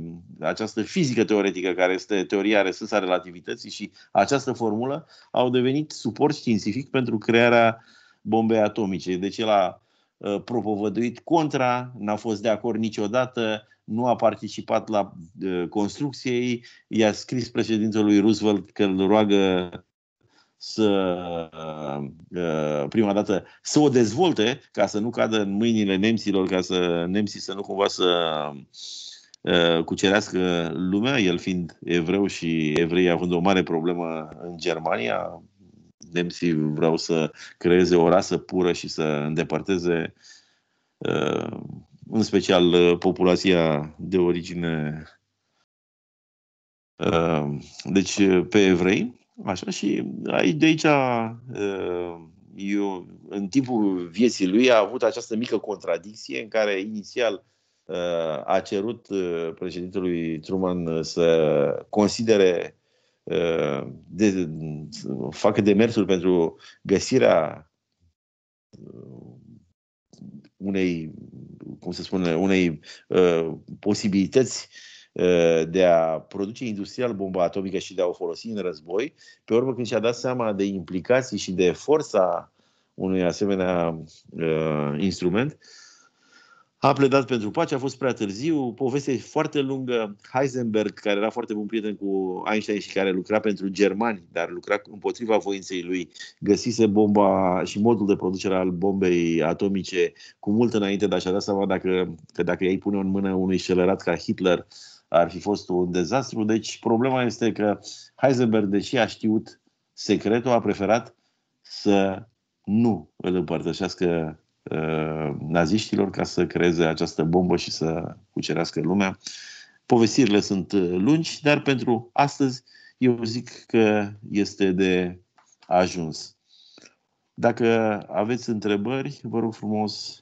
Speaker 2: uh, această fizică teoretică, care este teoria resursa relativității și această formulă, au devenit suport științific pentru crearea bombei atomice. Deci el a uh, propovăduit contra, n-a fost de acord niciodată, nu a participat la uh, construcție i-a scris președintelui Roosevelt că îl roagă să, uh, uh, prima dată, să o dezvolte ca să nu cadă în mâinile nemților, ca să nemții să nu cumva să uh, cucerească lumea, el fiind evreu și evrei având o mare problemă în Germania, nemții vreau să creeze o rasă pură și să îndepărteze în special populația de origine deci pe evrei Așa și aici, de aici uh, eu, în timpul vieții lui a avut această mică contradicție în care inițial uh, a cerut uh, președintelui Truman să considere de, facă demersul pentru găsirea unei, cum se spune, unei posibilități Ă, de a produce industrial bomba atomică și de a o folosi în război, pe urmă când și-a dat seama de implicații și de forța unui asemenea uh, instrument, a pledat pentru pace, a fost prea târziu, poveste foarte lungă. Heisenberg, care era foarte bun prieten cu Einstein și care lucra pentru germani, dar lucra împotriva voinței lui, găsise bomba și modul de producere al bombei atomice cu mult înainte, dar și-a dat seama dacă, că dacă ei pune în mână unui scelerat ca Hitler, uh, ar fi fost un dezastru. Deci problema este că Heisenberg, deși a știut secretul, a preferat să nu îl împărtășească uh, naziștilor ca să creeze această bombă și să cucerească lumea. Povestirile sunt uh, lungi, dar pentru astăzi eu zic că este
Speaker 1: de ajuns. Dacă aveți întrebări, vă rog frumos